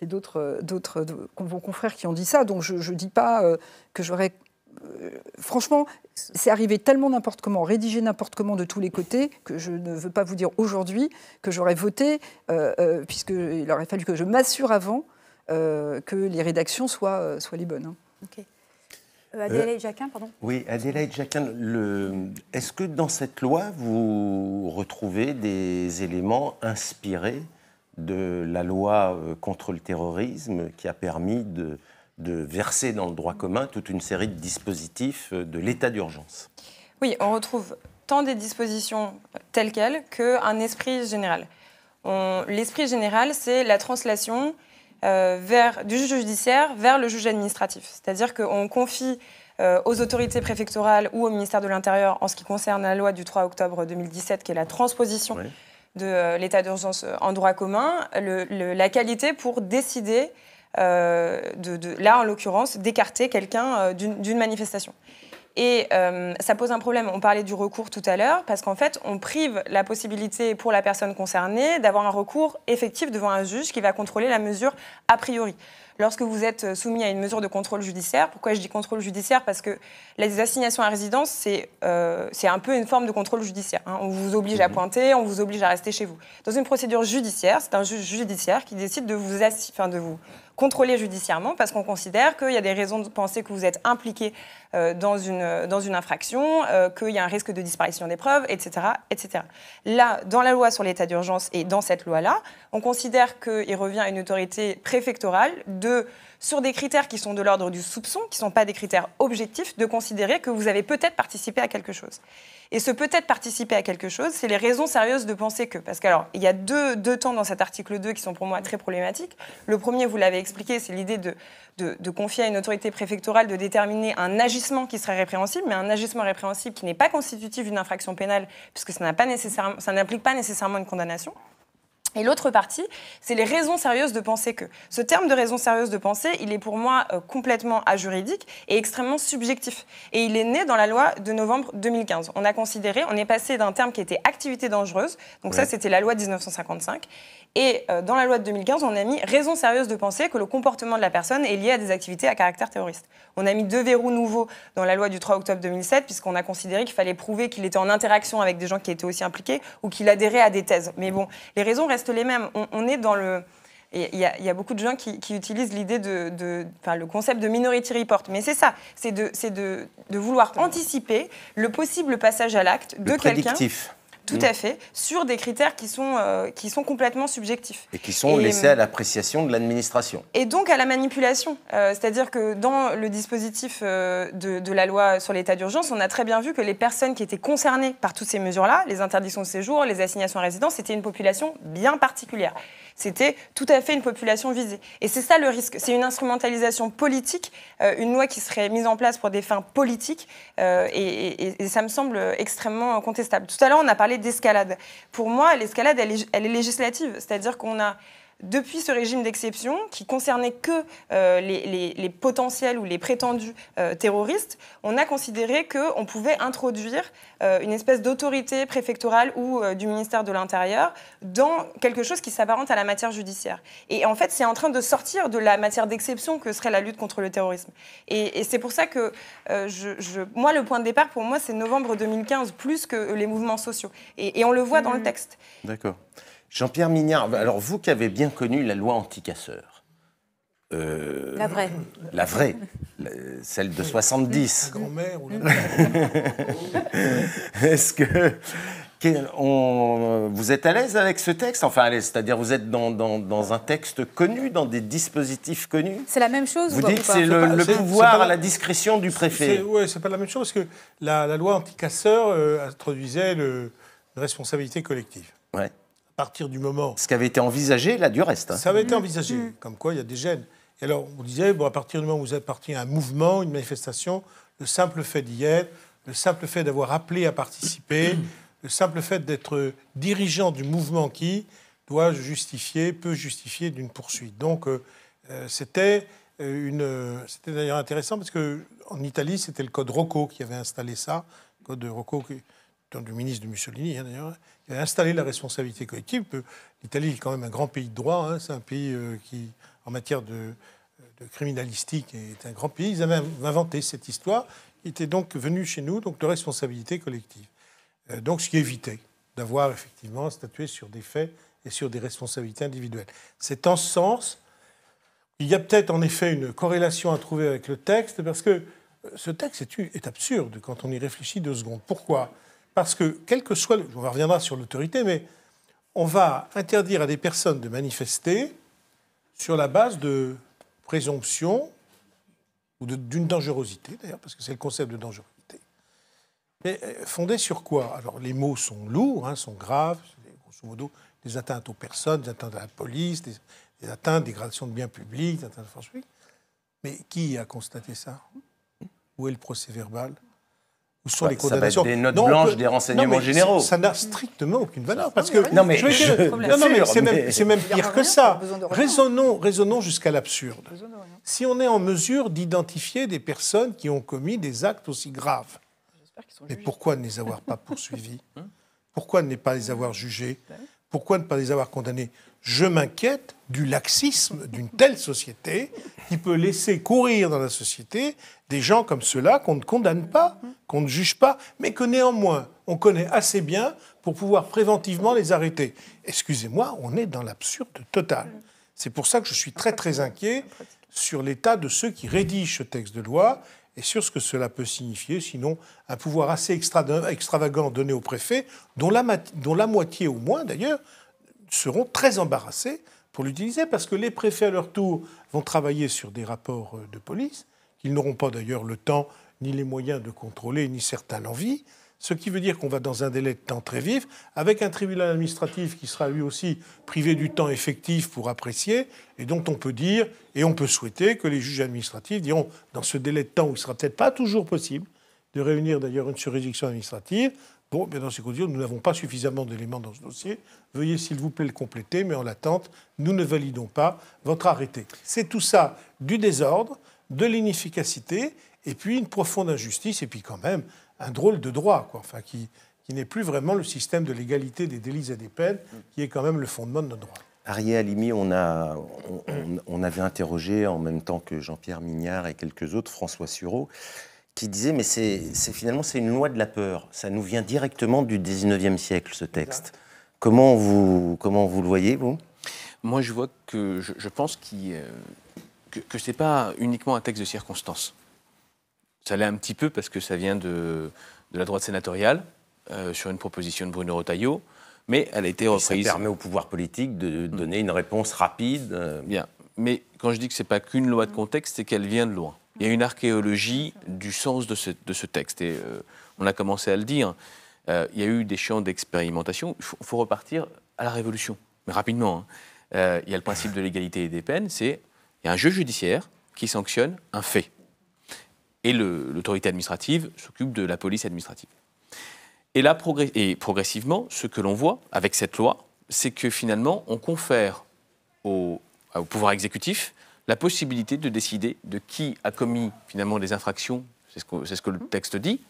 c'est d'autres, euh, d'autres euh, confrères qui ont dit ça. Donc je ne dis pas euh, que j'aurais. franchement, c'est arrivé tellement n'importe comment, rédigé n'importe comment de tous les côtés, que je ne veux pas vous dire aujourd'hui que j'aurais voté, puisque puisqu'il aurait fallu que je m'assure avant que les rédactions soient, soient les bonnes. Hein. Adélaïde Jacquin, pardon. Oui, Adélaïde Jacquin, le... est-ce que dans cette loi, vous retrouvez des éléments inspirés de la loi euh, contre le terrorisme qui a permis de, verser dans le droit commun toute une série de dispositifs euh, de l'état d'urgence. Oui, on retrouve tant des dispositions telles quelles qu'un esprit général. L'esprit général, c'est la translation euh, vers, du juge judiciaire vers le juge administratif. C'est-à-dire qu'on confie aux autorités préfectorales ou au ministère de l'Intérieur, en ce qui concerne la loi du 3 octobre 2017, qui est la transposition de euh, l'état d'urgence euh, en droit commun, la qualité pour décider, euh, là en l'occurrence, d'écarter quelqu'un d'une manifestation. Et ça pose un problème. On parlait du recours tout à l'heure, parce qu'en fait, on prive la possibilité pour la personne concernée d'avoir un recours effectif devant un juge qui va contrôler la mesure a priori lorsque vous êtes euh, soumis à une mesure de contrôle judiciaire. Pourquoi je dis contrôle judiciaire Parce que les assignations à résidence, euh, c'est un peu une forme de contrôle judiciaire. Hein. On vous oblige à mhm. pointer, on vous oblige à rester chez vous. Dans une procédure judiciaire, c'est un juge judiciaire qui décide de vous, de vous contrôlé judiciairement parce qu'on considère qu'il y a des raisons de penser que vous êtes impliqué euh, dans, une, dans une infraction, euh, qu'il y a un risque de disparition des preuves, etc. etc. Là, dans la loi sur l'état d'urgence et dans cette loi-là, on considère qu'il revient à une autorité préfectorale de sur des critères qui sont de l'ordre du soupçon, qui ne sont pas des critères objectifs, de considérer que vous avez peut-être participé à quelque chose. Et ce peut-être participer à quelque chose, c'est les raisons sérieuses de penser que. Parce qu'alors, il y a deux, temps dans cet article 2 qui sont pour moi très problématiques. Le premier, vous l'avez expliqué, c'est l'idée de, confier à une autorité préfectorale de déterminer un agissement qui serait répréhensible, mais un agissement répréhensible qui n'est pas constitutif d'une infraction pénale, puisque ça n'implique pas nécessairement une condamnation. Et l'autre partie, c'est les raisons sérieuses de penser que. Ce terme de raison sérieuse de penser, il est pour moi complètement euh, complètement ajuridique et extrêmement subjectif. Et il est né dans la loi de novembre 2015. On a considéré, on est passé d'un terme qui était activité dangereuse, donc ça c'était la loi de 1955, et euh, dans la loi de 2015, on a mis raison sérieuse de penser que le comportement de la personne est lié à des activités à caractère terroriste. On a mis deux verrous nouveaux dans la loi du 3 octobre 2007, puisqu'on a considéré qu'il fallait prouver qu'il était en interaction avec des gens qui étaient aussi impliqués ou qu'il adhérait à des thèses. Mais bon, les raisons restent les mêmes. On, est dans le. Il y, a beaucoup de gens qui, utilisent l'idée de, le concept de minority report, mais c'est ça, c'est de, de, vouloir anticiper le possible passage à l'acte de quelqu'un tout mm. à fait, sur des critères qui sont, euh, qui sont complètement subjectifs. Et qui sont laissés à l'appréciation de l'administration. Et donc à la manipulation. Euh, c'est-à-dire que dans le dispositif euh, de, de, la loi sur l'état d'urgence, on a très bien vu que les personnes qui étaient concernées par toutes ces mesures-là, les interdictions de séjour, les assignations à résidence, c'était une population bien particulière. C'était tout à fait une population visée. Et c'est ça le risque. C'est une instrumentalisation politique, euh, une loi qui serait mise en place pour des fins politiques. Euh, et, ça me semble extrêmement contestable. Tout à l'heure, on a parlé d'escalade. Pour moi, l'escalade, elle est législative. C'est-à-dire qu'on a depuis ce régime d'exception qui concernait que euh, les, potentiels ou les prétendus euh, terroristes, on a considéré qu'on pouvait introduire euh, une espèce d'autorité préfectorale ou du ministère de l'Intérieur dans quelque chose qui s'apparente à la matière judiciaire. Et en fait, c'est en train de sortir de la matière d'exception que serait la lutte contre le terrorisme. Et, c'est pour ça que je, moi, le point de départ pour moi, c'est novembre 2015, plus que les mouvements sociaux. Et, on le voit dans le mmh. texte. D'accord. Jean-Pierre Mignard, alors vous qui avez bien connu la loi anti euh, la vraie. La vraie, celle de 70. grand Est-ce que. vous êtes à l'aise avec ce texte Enfin, c'est-à-dire vous êtes dans, un texte connu, dans des dispositifs connus C'est la même chose Vous dites que c'est le, pouvoir à la discrétion du préfet. Oui, c'est pas la même chose parce que la, loi anti-casseur euh, introduisait le, une responsabilité collective. Ouais partir du moment. Ce qui avait été envisagé, là, du reste. Hein. Ça avait été envisagé, mm. comme quoi il y a des gènes. Et alors, on disait, bon, à partir du moment où vous parti à un mouvement, une manifestation, le simple fait d'y être, le simple fait d'avoir appelé à participer, le simple fait d'être dirigeant du mouvement qui doit justifier, peut justifier d'une poursuite. Donc, euh, euh, c'était euh, une. C'était d'ailleurs intéressant parce qu'en Italie, c'était le code Rocco qui avait installé ça, code Rocco. Qui, du ministre de Mussolini, hein, d'ailleurs, qui a installé la responsabilité collective. L'Italie est quand même un grand pays de droit, hein, c'est un pays euh, qui, en matière de, criminalistique, est un grand pays. Ils avaient inventé cette histoire, qui était donc venue chez nous, donc de responsabilité collective. Euh, donc ce qui évitait d'avoir effectivement statué sur des faits et sur des responsabilités individuelles. C'est en ce sens, il y a peut-être en effet une corrélation à trouver avec le texte, parce que euh, ce texte est absurde quand on y réfléchit deux secondes. Pourquoi parce que, quel que soit, on reviendra sur l'autorité, mais on va interdire à des personnes de manifester sur la base de présomption ou d'une dangerosité, d'ailleurs, parce que c'est le concept de dangerosité. Mais euh, fondé sur quoi Alors, les mots sont lourds, hein, sont graves, grosso modo, des atteintes aux personnes, des atteintes à la police, des, des atteintes, dégradation de biens publics, des atteintes à la force publique. Mais qui a constaté ça Où est le procès verbal où sont les condamnations ça Des notes blanches, des renseignements généraux. Ça n'a strictement aucune valeur. Parce que, mais, c'est même, pire que ça. Raisonnons, raisonnons jusqu'à l'absurde. Si on est en mesure d'identifier des personnes qui ont commis des actes aussi graves, mais pourquoi ne les avoir pas poursuivis hein Pourquoi ne pas les avoir jugés ben pourquoi ne pas les avoir condamnés Je m'inquiète du laxisme d'une telle société qui peut laisser courir dans la société des gens comme ceux-là qu'on ne condamne pas, qu'on ne juge pas, mais que néanmoins on connaît assez bien pour pouvoir préventivement les arrêter. Excusez-moi, on est dans l'absurde total. C'est pour ça que je suis très très inquiet sur l'état de ceux qui rédigent ce texte de loi et sur ce que cela peut signifier, sinon un pouvoir assez extravagant donné au préfet, dont la, moitié au moins d'ailleurs seront très embarrassés pour l'utiliser, parce que les préfets à leur tour vont travailler sur des rapports euh, de police, qu'ils n'auront pas d'ailleurs le temps ni les moyens de contrôler, ni certains l'envie ce qui veut dire qu'on va dans un délai de temps très vif, avec un tribunal administratif qui sera lui aussi privé du temps effectif pour apprécier, et dont on peut dire, et on peut souhaiter que les juges administratifs diront, dans ce délai de temps où il ne sera peut-être pas toujours possible de réunir d'ailleurs une juridiction administrative, bon, bien dans ces conditions, nous n'avons pas suffisamment d'éléments dans ce dossier, veuillez s'il vous plaît le compléter, mais en l'attente, nous ne validons pas votre arrêté. C'est tout ça du désordre, de l'inefficacité, et puis une profonde injustice, et puis quand même un drôle de droit, quoi, enfin, qui, n'est plus vraiment le système de l'égalité des délits et des peines, mm. qui est quand même le fondement de notre droit. Ariel Alimi, on, a, on, avait interrogé en même temps que Jean-Pierre Mignard et quelques autres, François Sureau, qui disait mais c'est finalement c'est une loi de la peur. Ça nous vient directement du 19e siècle ce texte. Comment vous comment vous le voyez vous Moi je vois que je, pense euh, que, que ce n'est pas uniquement un texte de circonstance. Ça l'est un petit peu parce que ça vient de, la droite sénatoriale, euh, sur une proposition de Bruno Retailleau, mais elle a été reprise. ça permet au pouvoir politique de mm. donner une réponse rapide. Euh. Bien. Mais quand je dis que ce n'est pas qu'une loi de contexte, c'est qu'elle vient de loin. Il y a une archéologie du sens de ce, texte. Et euh, on a commencé à le dire. il y a eu des champs d'expérimentation. Il faut, repartir à la Révolution, mais rapidement. Hein. il y a le principe de l'égalité des peines. C'est il y a un jeu judiciaire qui sanctionne un fait et l'autorité administrative s'occupe de la police administrative. Et là, et progressivement, ce que l'on voit avec cette loi, c'est que finalement, on confère au, pouvoir exécutif la possibilité de décider de qui a commis finalement les infractions, c'est ce, que, le texte dit,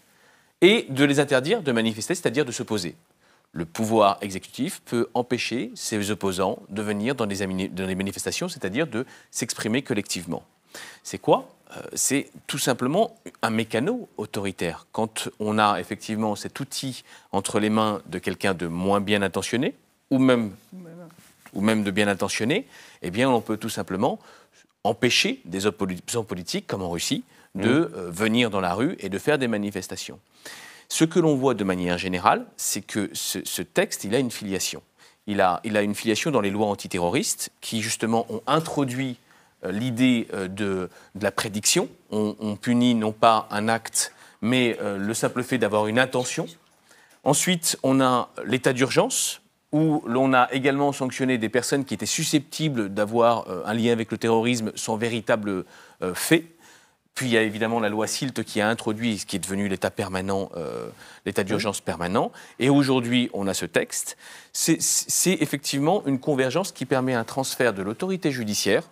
et de les interdire de manifester, c'est-à-dire de s'opposer. Le pouvoir exécutif peut empêcher ses opposants de venir dans les manifestations, c'est-à-dire de s'exprimer collectivement. C'est quoi euh, c'est tout simplement un mécano autoritaire. Quand on a effectivement cet outil entre les mains de quelqu'un de moins bien intentionné, ou même, de bien intentionné, eh bien on peut tout simplement empêcher des opposants politiques, comme en Russie, de mmh. euh, venir dans la rue et de faire des manifestations. Ce que l'on voit de manière générale, c'est que ce, texte, il a une filiation. il a, une filiation dans les lois antiterroristes qui, justement, ont introduit euh, l'idée euh, de, la prédiction. On, punit non pas un acte, mais euh, le simple fait d'avoir une intention. Ensuite, on a l'état d'urgence, où l'on a également sanctionné des personnes qui étaient susceptibles d'avoir un lien avec le terrorisme sans véritable fait. Puis il y a évidemment la loi SILT qui a introduit ce qui est devenu l'état permanent, l'état d'urgence permanent. Et aujourd'hui, on a ce texte. C'est effectivement une convergence qui permet un transfert de l'autorité judiciaire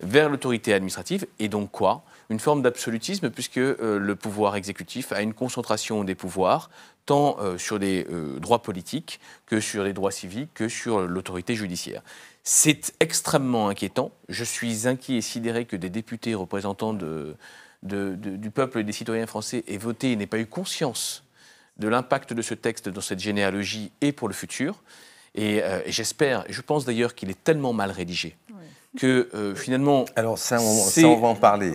vers l'autorité administrative, et donc quoi Une forme d'absolutisme, puisque euh, le pouvoir exécutif a une concentration des pouvoirs, tant euh, sur les euh, droits politiques que sur les droits civiques, que sur l'autorité judiciaire. C'est extrêmement inquiétant. Je suis inquiet et sidéré que des députés représentants du peuple et des citoyens français aient voté et n'aient pas eu conscience de l'impact de ce texte dans cette généalogie et pour le futur. et j'espère, je pense d'ailleurs qu'il est tellement mal rédigé, que euh, finalement. Alors ça on, va en parler.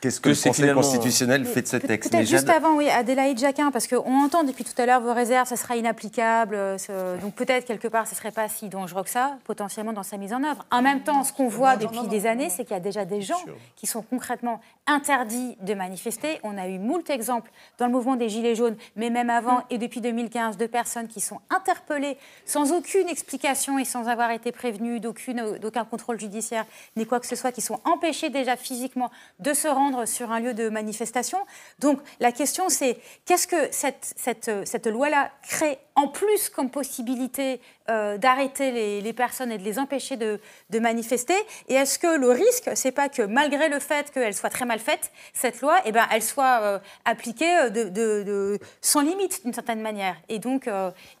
Qu'est-ce que, le Conseil constitutionnel fait de ce texte juste avant, oui, Adélaïde Jacquin, parce qu'on entend depuis tout à l'heure vos réserves, ça sera inapplicable, euh, donc peut-être quelque part, ce ne serait pas si dangereux que ça, potentiellement dans sa mise en œuvre. En même temps, ce qu'on voit depuis des années, c'est qu'il y a déjà des gens qui sont concrètement interdit de manifester. On a eu moult exemples dans le mouvement des Gilets jaunes, mais même avant et depuis 2015, de personnes qui sont interpellées sans aucune explication et sans avoir été prévenues d'aucun contrôle judiciaire ni quoi que ce soit, qui sont empêchées déjà physiquement de se rendre sur un lieu de manifestation. Donc la question c'est qu'est-ce que cette, cette, cette loi-là crée en plus comme possibilité euh, d'arrêter les, personnes et de les empêcher de, manifester Et est-ce que le risque, c'est pas que malgré le fait qu'elle soit très mal faite, cette loi, eh ben, elle soit euh, appliquée euh, de, sans limite d'une certaine manière et donc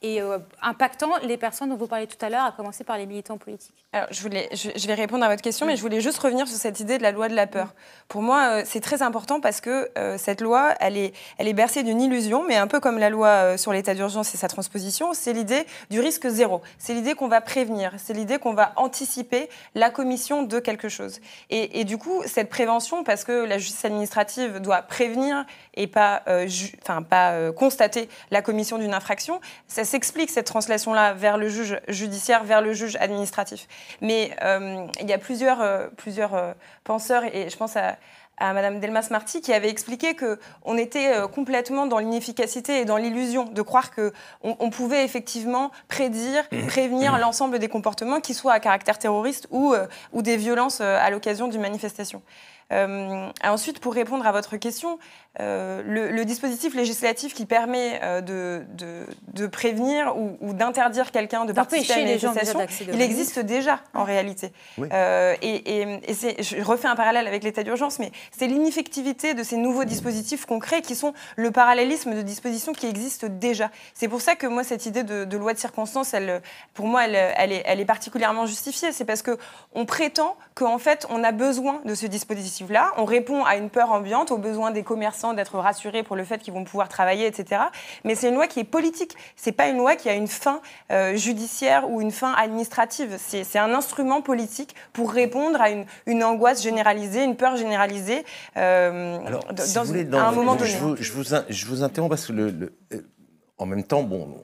et, impactant les personnes dont vous parlez tout à l'heure, à commencer par les militants politiques Alors, je, voulais, je, vais répondre à votre question, mais je voulais juste revenir sur cette idée de la loi de la peur. Pour moi, c'est très important parce que cette loi, elle est, elle est bercée d'une illusion, mais un peu comme la loi sur l'état d'urgence et sa transposition, c'est l'idée du risque zéro. C'est l'idée qu'on va prévenir, c'est l'idée qu'on va anticiper la commission de quelque chose. Et, du coup, cette prévention, parce que la justice administrative doit prévenir et pas, euh, enfin, pas euh, constater la commission d'une infraction, ça s'explique cette translation-là vers le juge judiciaire, vers le juge administratif. Mais euh, il y a plusieurs, plusieurs penseurs, et je pense à, à Madame Delmas Marty qui avait expliqué que on était euh, complètement dans l'inefficacité et dans l'illusion de croire que on, pouvait effectivement prédire, mmh. prévenir mmh. l'ensemble des comportements, qui soient à caractère terroriste ou, euh, ou des violences euh, à l'occasion d'une manifestation. ensuite, pour répondre à votre question, euh, le, dispositif législatif qui permet euh, de, de, prévenir ou, d'interdire quelqu'un de participer à une législation, il existe déjà en réalité. Euh, et, je refais un parallèle avec l'état d'urgence, mais c'est l'ineffectivité de ces nouveaux dispositifs concrets qui sont le parallélisme de dispositions qui existent déjà. C'est pour ça que moi, cette idée de, loi de circonstance, elle, pour moi, elle, est, elle est particulièrement justifiée. C'est parce qu'on prétend qu'en fait, on a besoin de ce dispositif-là. On répond à une peur ambiante, aux besoins des commerçants d'être rassurés pour le fait qu'ils vont pouvoir travailler, etc. Mais c'est une loi qui est politique. C'est pas une loi qui a une fin euh, judiciaire ou une fin administrative. C'est un instrument politique pour répondre à une, angoisse généralisée, une peur généralisée. Euh, Alors, dans, à un moment donné. Je vous, je, vous, interromps parce que le, euh, en même temps, bon,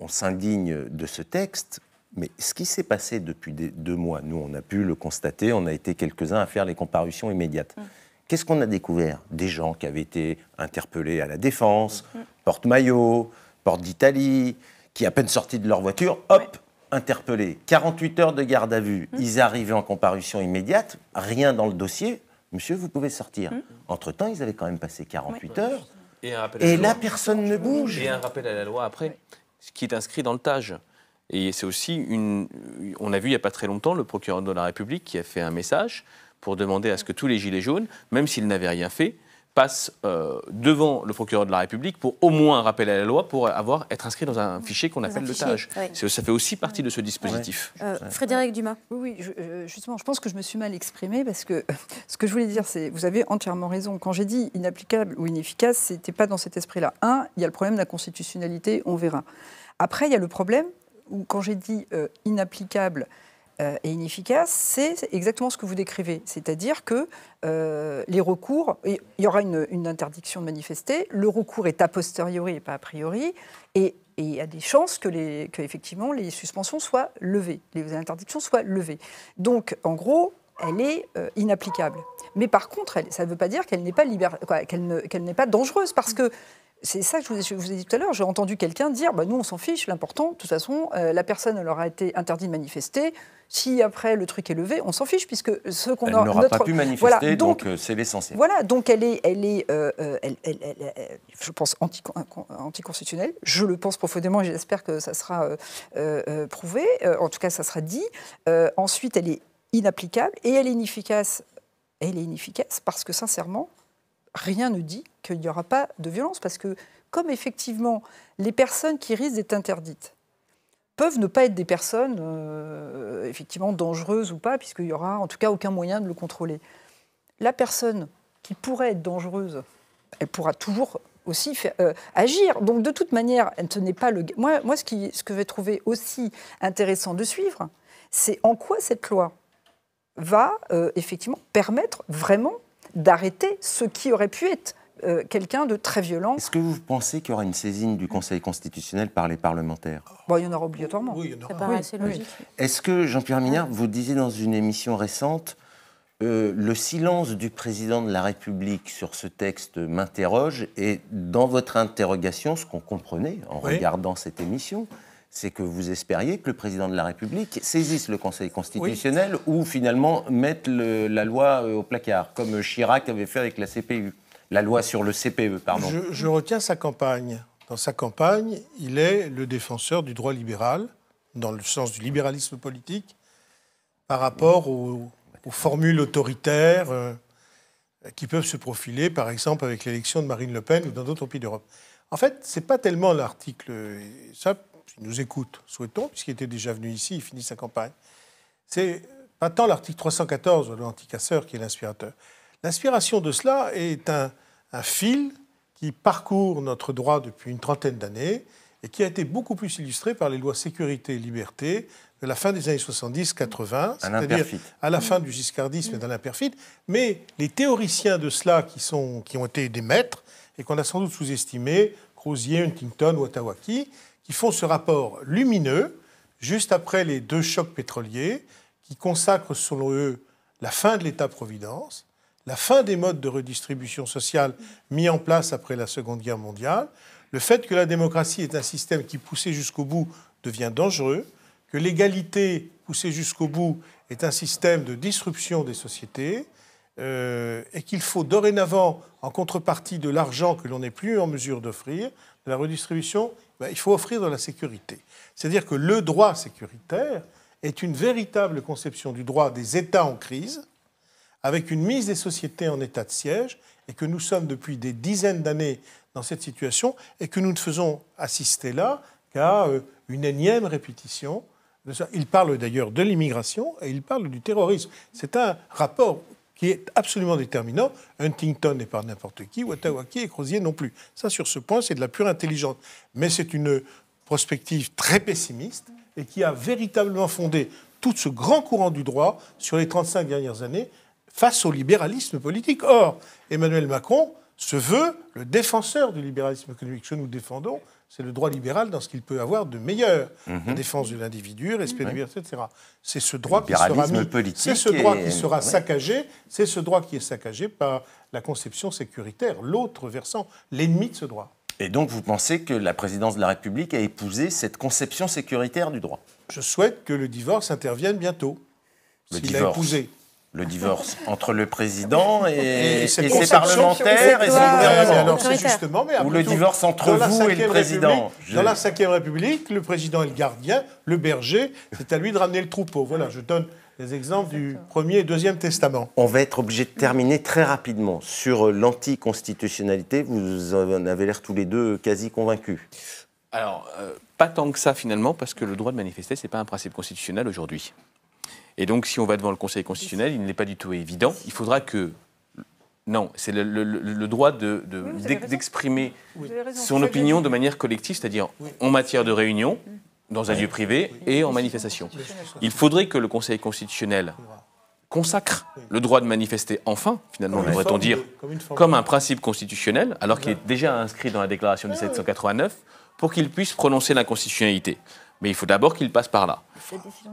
on, s'indigne de ce texte, mais ce qui s'est passé depuis deux mois, nous, on a pu le constater, on a été quelques-uns à faire les comparutions immédiates. Mm. Qu'est-ce qu'on a découvert Des gens qui avaient été interpellés à la défense, porte-maillot, porte d'Italie, qui à peine sortis de leur voiture, hop, interpellés. 48 heures de garde à vue, hum. ils arrivaient en comparution immédiate, rien dans le dossier, monsieur, vous pouvez sortir. Hum. Entre-temps, ils avaient quand même passé 48 heures. Et, là, personne ne bouge. Et un rappel à la loi après, ce qui est inscrit dans le TAGE. Et c'est aussi une. On a vu il n'y a pas très longtemps le procureur de la République qui a fait un message pour demander à ce que tous les Gilets jaunes, même s'ils n'avaient rien fait, passent euh, devant le procureur de la République pour au moins un rappel à la loi pour avoir, être inscrit dans un fichier qu'on appelle le TAGE. Ça fait aussi partie de ce dispositif. Euh, Frédéric Dumas. Oui, justement, je pense que je me suis mal exprimé parce que ce que je voulais dire, c'est vous avez entièrement raison. Quand j'ai dit inapplicable ou inefficace, ce n'était pas dans cet esprit-là. Un, il y a le problème de la constitutionnalité, on verra. Après, il y a le problème où, quand j'ai dit euh, inapplicable, euh, et inefficace, c'est exactement ce que vous décrivez, c'est-à-dire que euh, les recours, il y aura une, interdiction de manifester, le recours est a posteriori et pas a priori, et, il y a des chances que, les, que effectivement les suspensions soient levées, les interdictions soient levées. Donc, en gros, elle est euh, inapplicable. Mais par contre, ça ne veut pas dire qu'elle n'est pas, qu'elle n'est pas dangereuse, parce que c'est ça que je vous, ai, dit tout à l'heure. J'ai entendu quelqu'un dire bah, nous, on s'en fiche, l'important, de toute façon, euh, la personne leur a été interdite de manifester. Si après le truc est levé, on s'en fiche, puisque ce qu'on Elle n'aura pas pu manifester, donc euh, c'est l'essentiel. Voilà, donc elle est, elle est euh, je pense, anticonstitutionnelle. Je le pense profondément et j'espère que ça sera prouvé. en tout cas, ça sera dit. ensuite, elle est inapplicable et elle est inefficace. Elle est inefficace parce que, sincèrement, rien ne dit qu'il n'y aura pas de violence, parce que comme effectivement les personnes qui risquent d'être interdites peuvent ne pas être des personnes euh, effectivement dangereuses ou pas, puisqu'il n'y aura en tout cas aucun moyen de le contrôler. La personne qui pourrait être dangereuse, elle pourra toujours aussi euh, agir. Donc de toute manière, elle ne pas le. Moi, ce, qui, que je vais trouver aussi intéressant de suivre, c'est en quoi cette loi va euh, effectivement permettre vraiment d'arrêter ce qui aurait pu être euh, quelqu'un de très violent. Est-ce que vous pensez qu'il y aura une saisine du Conseil constitutionnel par les parlementaires bon, Il y en aura obligatoirement. Oui, il logique. Est-ce que, Jean-Pierre Minard, vous disiez dans une émission récente, euh, le silence du président de la République sur ce texte m'interroge, et dans votre interrogation, ce qu'on comprenait en regardant cette émission, c'est que vous espériez que le président de la République saisisse le Conseil constitutionnel ou finalement mette la loi euh, au placard, comme Chirac avait fait avec la CPU, la loi sur le CPE, pardon. Je, retiens sa campagne. Dans sa campagne, il est le défenseur du droit libéral, dans le sens du libéralisme politique, par rapport aux, formules autoritaires euh, qui peuvent se profiler, par exemple, avec l'élection de Marine Le Pen ou dans d'autres pays d'Europe. En fait, ce n'est pas tellement l'article. Ça, nous écoute, souhaitons, puisqu'il était déjà venu ici, il finit sa campagne, c'est pas tant l'article 314 de l'anticasseur qui est l'inspirateur. L'inspiration de cela est un, fil qui parcourt notre droit depuis une trentaine d'années et qui a été beaucoup plus illustré par les lois sécurité et liberté de la fin des années 70-80, c'est-à-dire à la fin du giscardisme et de l'imperfide. Mais les théoriciens de cela qui, sont, qui ont été des maîtres et qu'on a sans doute sous-estimés, Crozier, Huntington, Watawaki, qui font ce rapport lumineux juste après les deux chocs pétroliers qui consacrent selon eux la fin de l'État-providence, la fin des modes de redistribution sociale mis en place après la Seconde Guerre mondiale, le fait que la démocratie est un système qui, poussé jusqu'au bout, devient dangereux, que l'égalité, poussée jusqu'au bout, est un système de disruption des sociétés, euh, et qu'il faut dorénavant, en contrepartie de l'argent que l'on n'est plus en mesure d'offrir, la redistribution, ben, il faut offrir de la sécurité. C'est-à-dire que le droit sécuritaire est une véritable conception du droit des États en crise, avec une mise des sociétés en état de siège, et que nous sommes depuis des dizaines d'années dans cette situation, et que nous ne faisons assister là qu'à euh, une énième répétition. Il parle d'ailleurs de l'immigration et il parle du terrorisme. C'est un rapport qui est absolument déterminant. Huntington n'est pas n'importe qui, Watawaki et Crozier non plus. Ça, sur ce point, c'est de la pure intelligence. Mais c'est une prospective très pessimiste et qui a véritablement fondé tout ce grand courant du droit sur les 35 dernières années face au libéralisme politique. Or, Emmanuel Macron se veut le défenseur du libéralisme économique. que nous défendons, c'est le droit libéral dans ce qu'il peut avoir de meilleur. Mhm. La défense de l'individu, respect de liberté, etc. C'est ce droit qui sera mis, c'est ce droit qui sera saccagé, c'est ce droit qui est saccagé par la conception sécuritaire, l'autre versant, l'ennemi de ce droit. Et donc vous pensez que la présidence de la République a épousé cette conception sécuritaire du droit Je souhaite que le divorce intervienne bientôt. S'il a épousé le divorce entre le président et, ses, parlementaires et Ou le divorce entre vous et le président. Dans la Ve République, le président est le gardien, le berger, c'est à lui de ramener le troupeau. Voilà, je donne les exemples du Premier et Deuxième Testament. On va être obligé de terminer très rapidement sur euh, l'anticonstitutionnalité. Vous en avez l'air tous les deux quasi convaincus. Alors, euh, pas tant que ça finalement, parce que le droit de manifester, ce n'est pas un principe constitutionnel aujourd'hui. Et donc, si on va devant le Conseil constitutionnel, il n'est pas du tout évident. Il faudra que non, c'est le, droit d'exprimer de, son opinion de manière collective, c'est-à-dire en matière de réunion, dans un lieu privé et en manifestation. Il faudrait que le Conseil constitutionnel consacre le droit de manifester enfin, finalement, devrait-on dire, comme, un principe constitutionnel, alors qu'il est déjà inscrit dans la déclaration de 1789, ah pour qu'il puisse prononcer l'inconstitutionnalité. Mais il faut d'abord qu'il passe par là.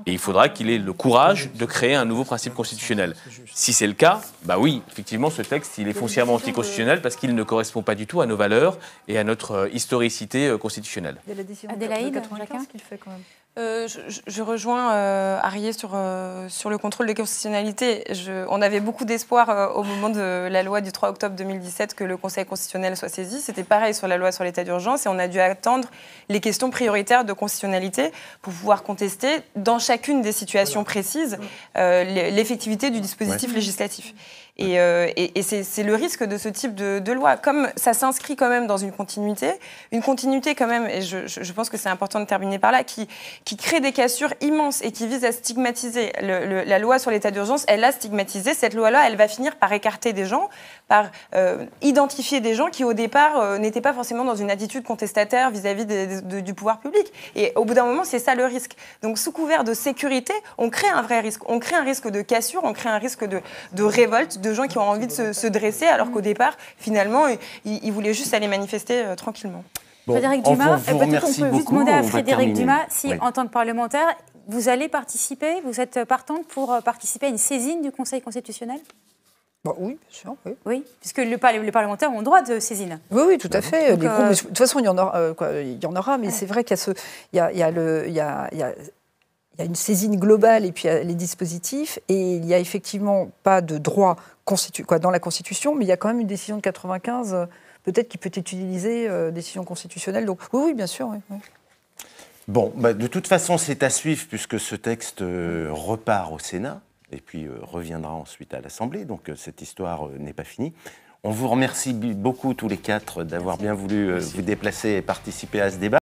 Et il faudra qu'il ait le courage de créer un nouveau principe constitutionnel. Si c'est le cas, bah oui, effectivement, ce texte, il est foncièrement anticonstitutionnel parce qu'il ne correspond pas du tout à nos valeurs et à notre euh, historicité euh, constitutionnelle. Adélaïde, qu'il fait quand même. Euh, je, rejoins euh, Arié sur, euh, sur le contrôle de constitutionnalité. Je, on avait beaucoup d'espoir au moment de la loi du 3 octobre 2017 que le Conseil constitutionnel soit saisi. C'était pareil sur la loi sur l'état d'urgence et on a dû attendre les questions prioritaires de constitutionnalité pour pouvoir contester dans chacune des situations précises l'effectivité du dispositif législatif. Et, euh, c'est le risque de ce type de, loi. Comme ça s'inscrit quand même dans une continuité, une continuité quand même, et je, pense que c'est important de terminer par là, qui, qui crée des cassures immenses et qui vise à stigmatiser. la loi sur l'état d'urgence, elle a stigmatisé. Cette loi-là, elle va finir par écarter des gens, par euh, identifier des gens qui, au départ, euh, n'étaient pas forcément dans une attitude contestataire vis-à-vis du pouvoir public. Et au bout d'un moment, c'est ça le risque. Donc, sous couvert de sécurité, on crée un vrai risque. On crée un risque de cassure, on crée un risque de, de révolte, de gens qui ont envie de se, dresser, alors qu'au mm. départ, finalement, ils, voulaient juste aller manifester euh, tranquillement. Bon, Frédéric Dumas, peut-être qu'on peut vous demander à Frédéric Dumas si, en tant que parlementaire, vous allez participer, vous êtes partante pour euh, participer à une saisine du Conseil constitutionnel bah oui, bien sûr. Oui, oui puisque les parlementaires ont le droit de saisine. Oui, oui, tout à fait. Euh, de toute façon, il y en aura, quoi, il y en aura mais c'est vrai qu'il y a ce. y a le, il y a, il y a il y a une saisine globale et puis euh, les dispositifs. Et il n'y a effectivement pas de droit dans la Constitution, mais il y a quand même une décision de 95, euh, peut-être qui peut être utilisée, euh, décision constitutionnelle. Donc oui, oui, bien sûr. Bon, bah, de toute façon, c'est à suivre puisque ce texte repart au Sénat et puis reviendra ensuite à l'Assemblée. Donc cette histoire n'est pas finie. On vous remercie beaucoup tous les quatre d'avoir bien voulu vous déplacer et participer à ce débat.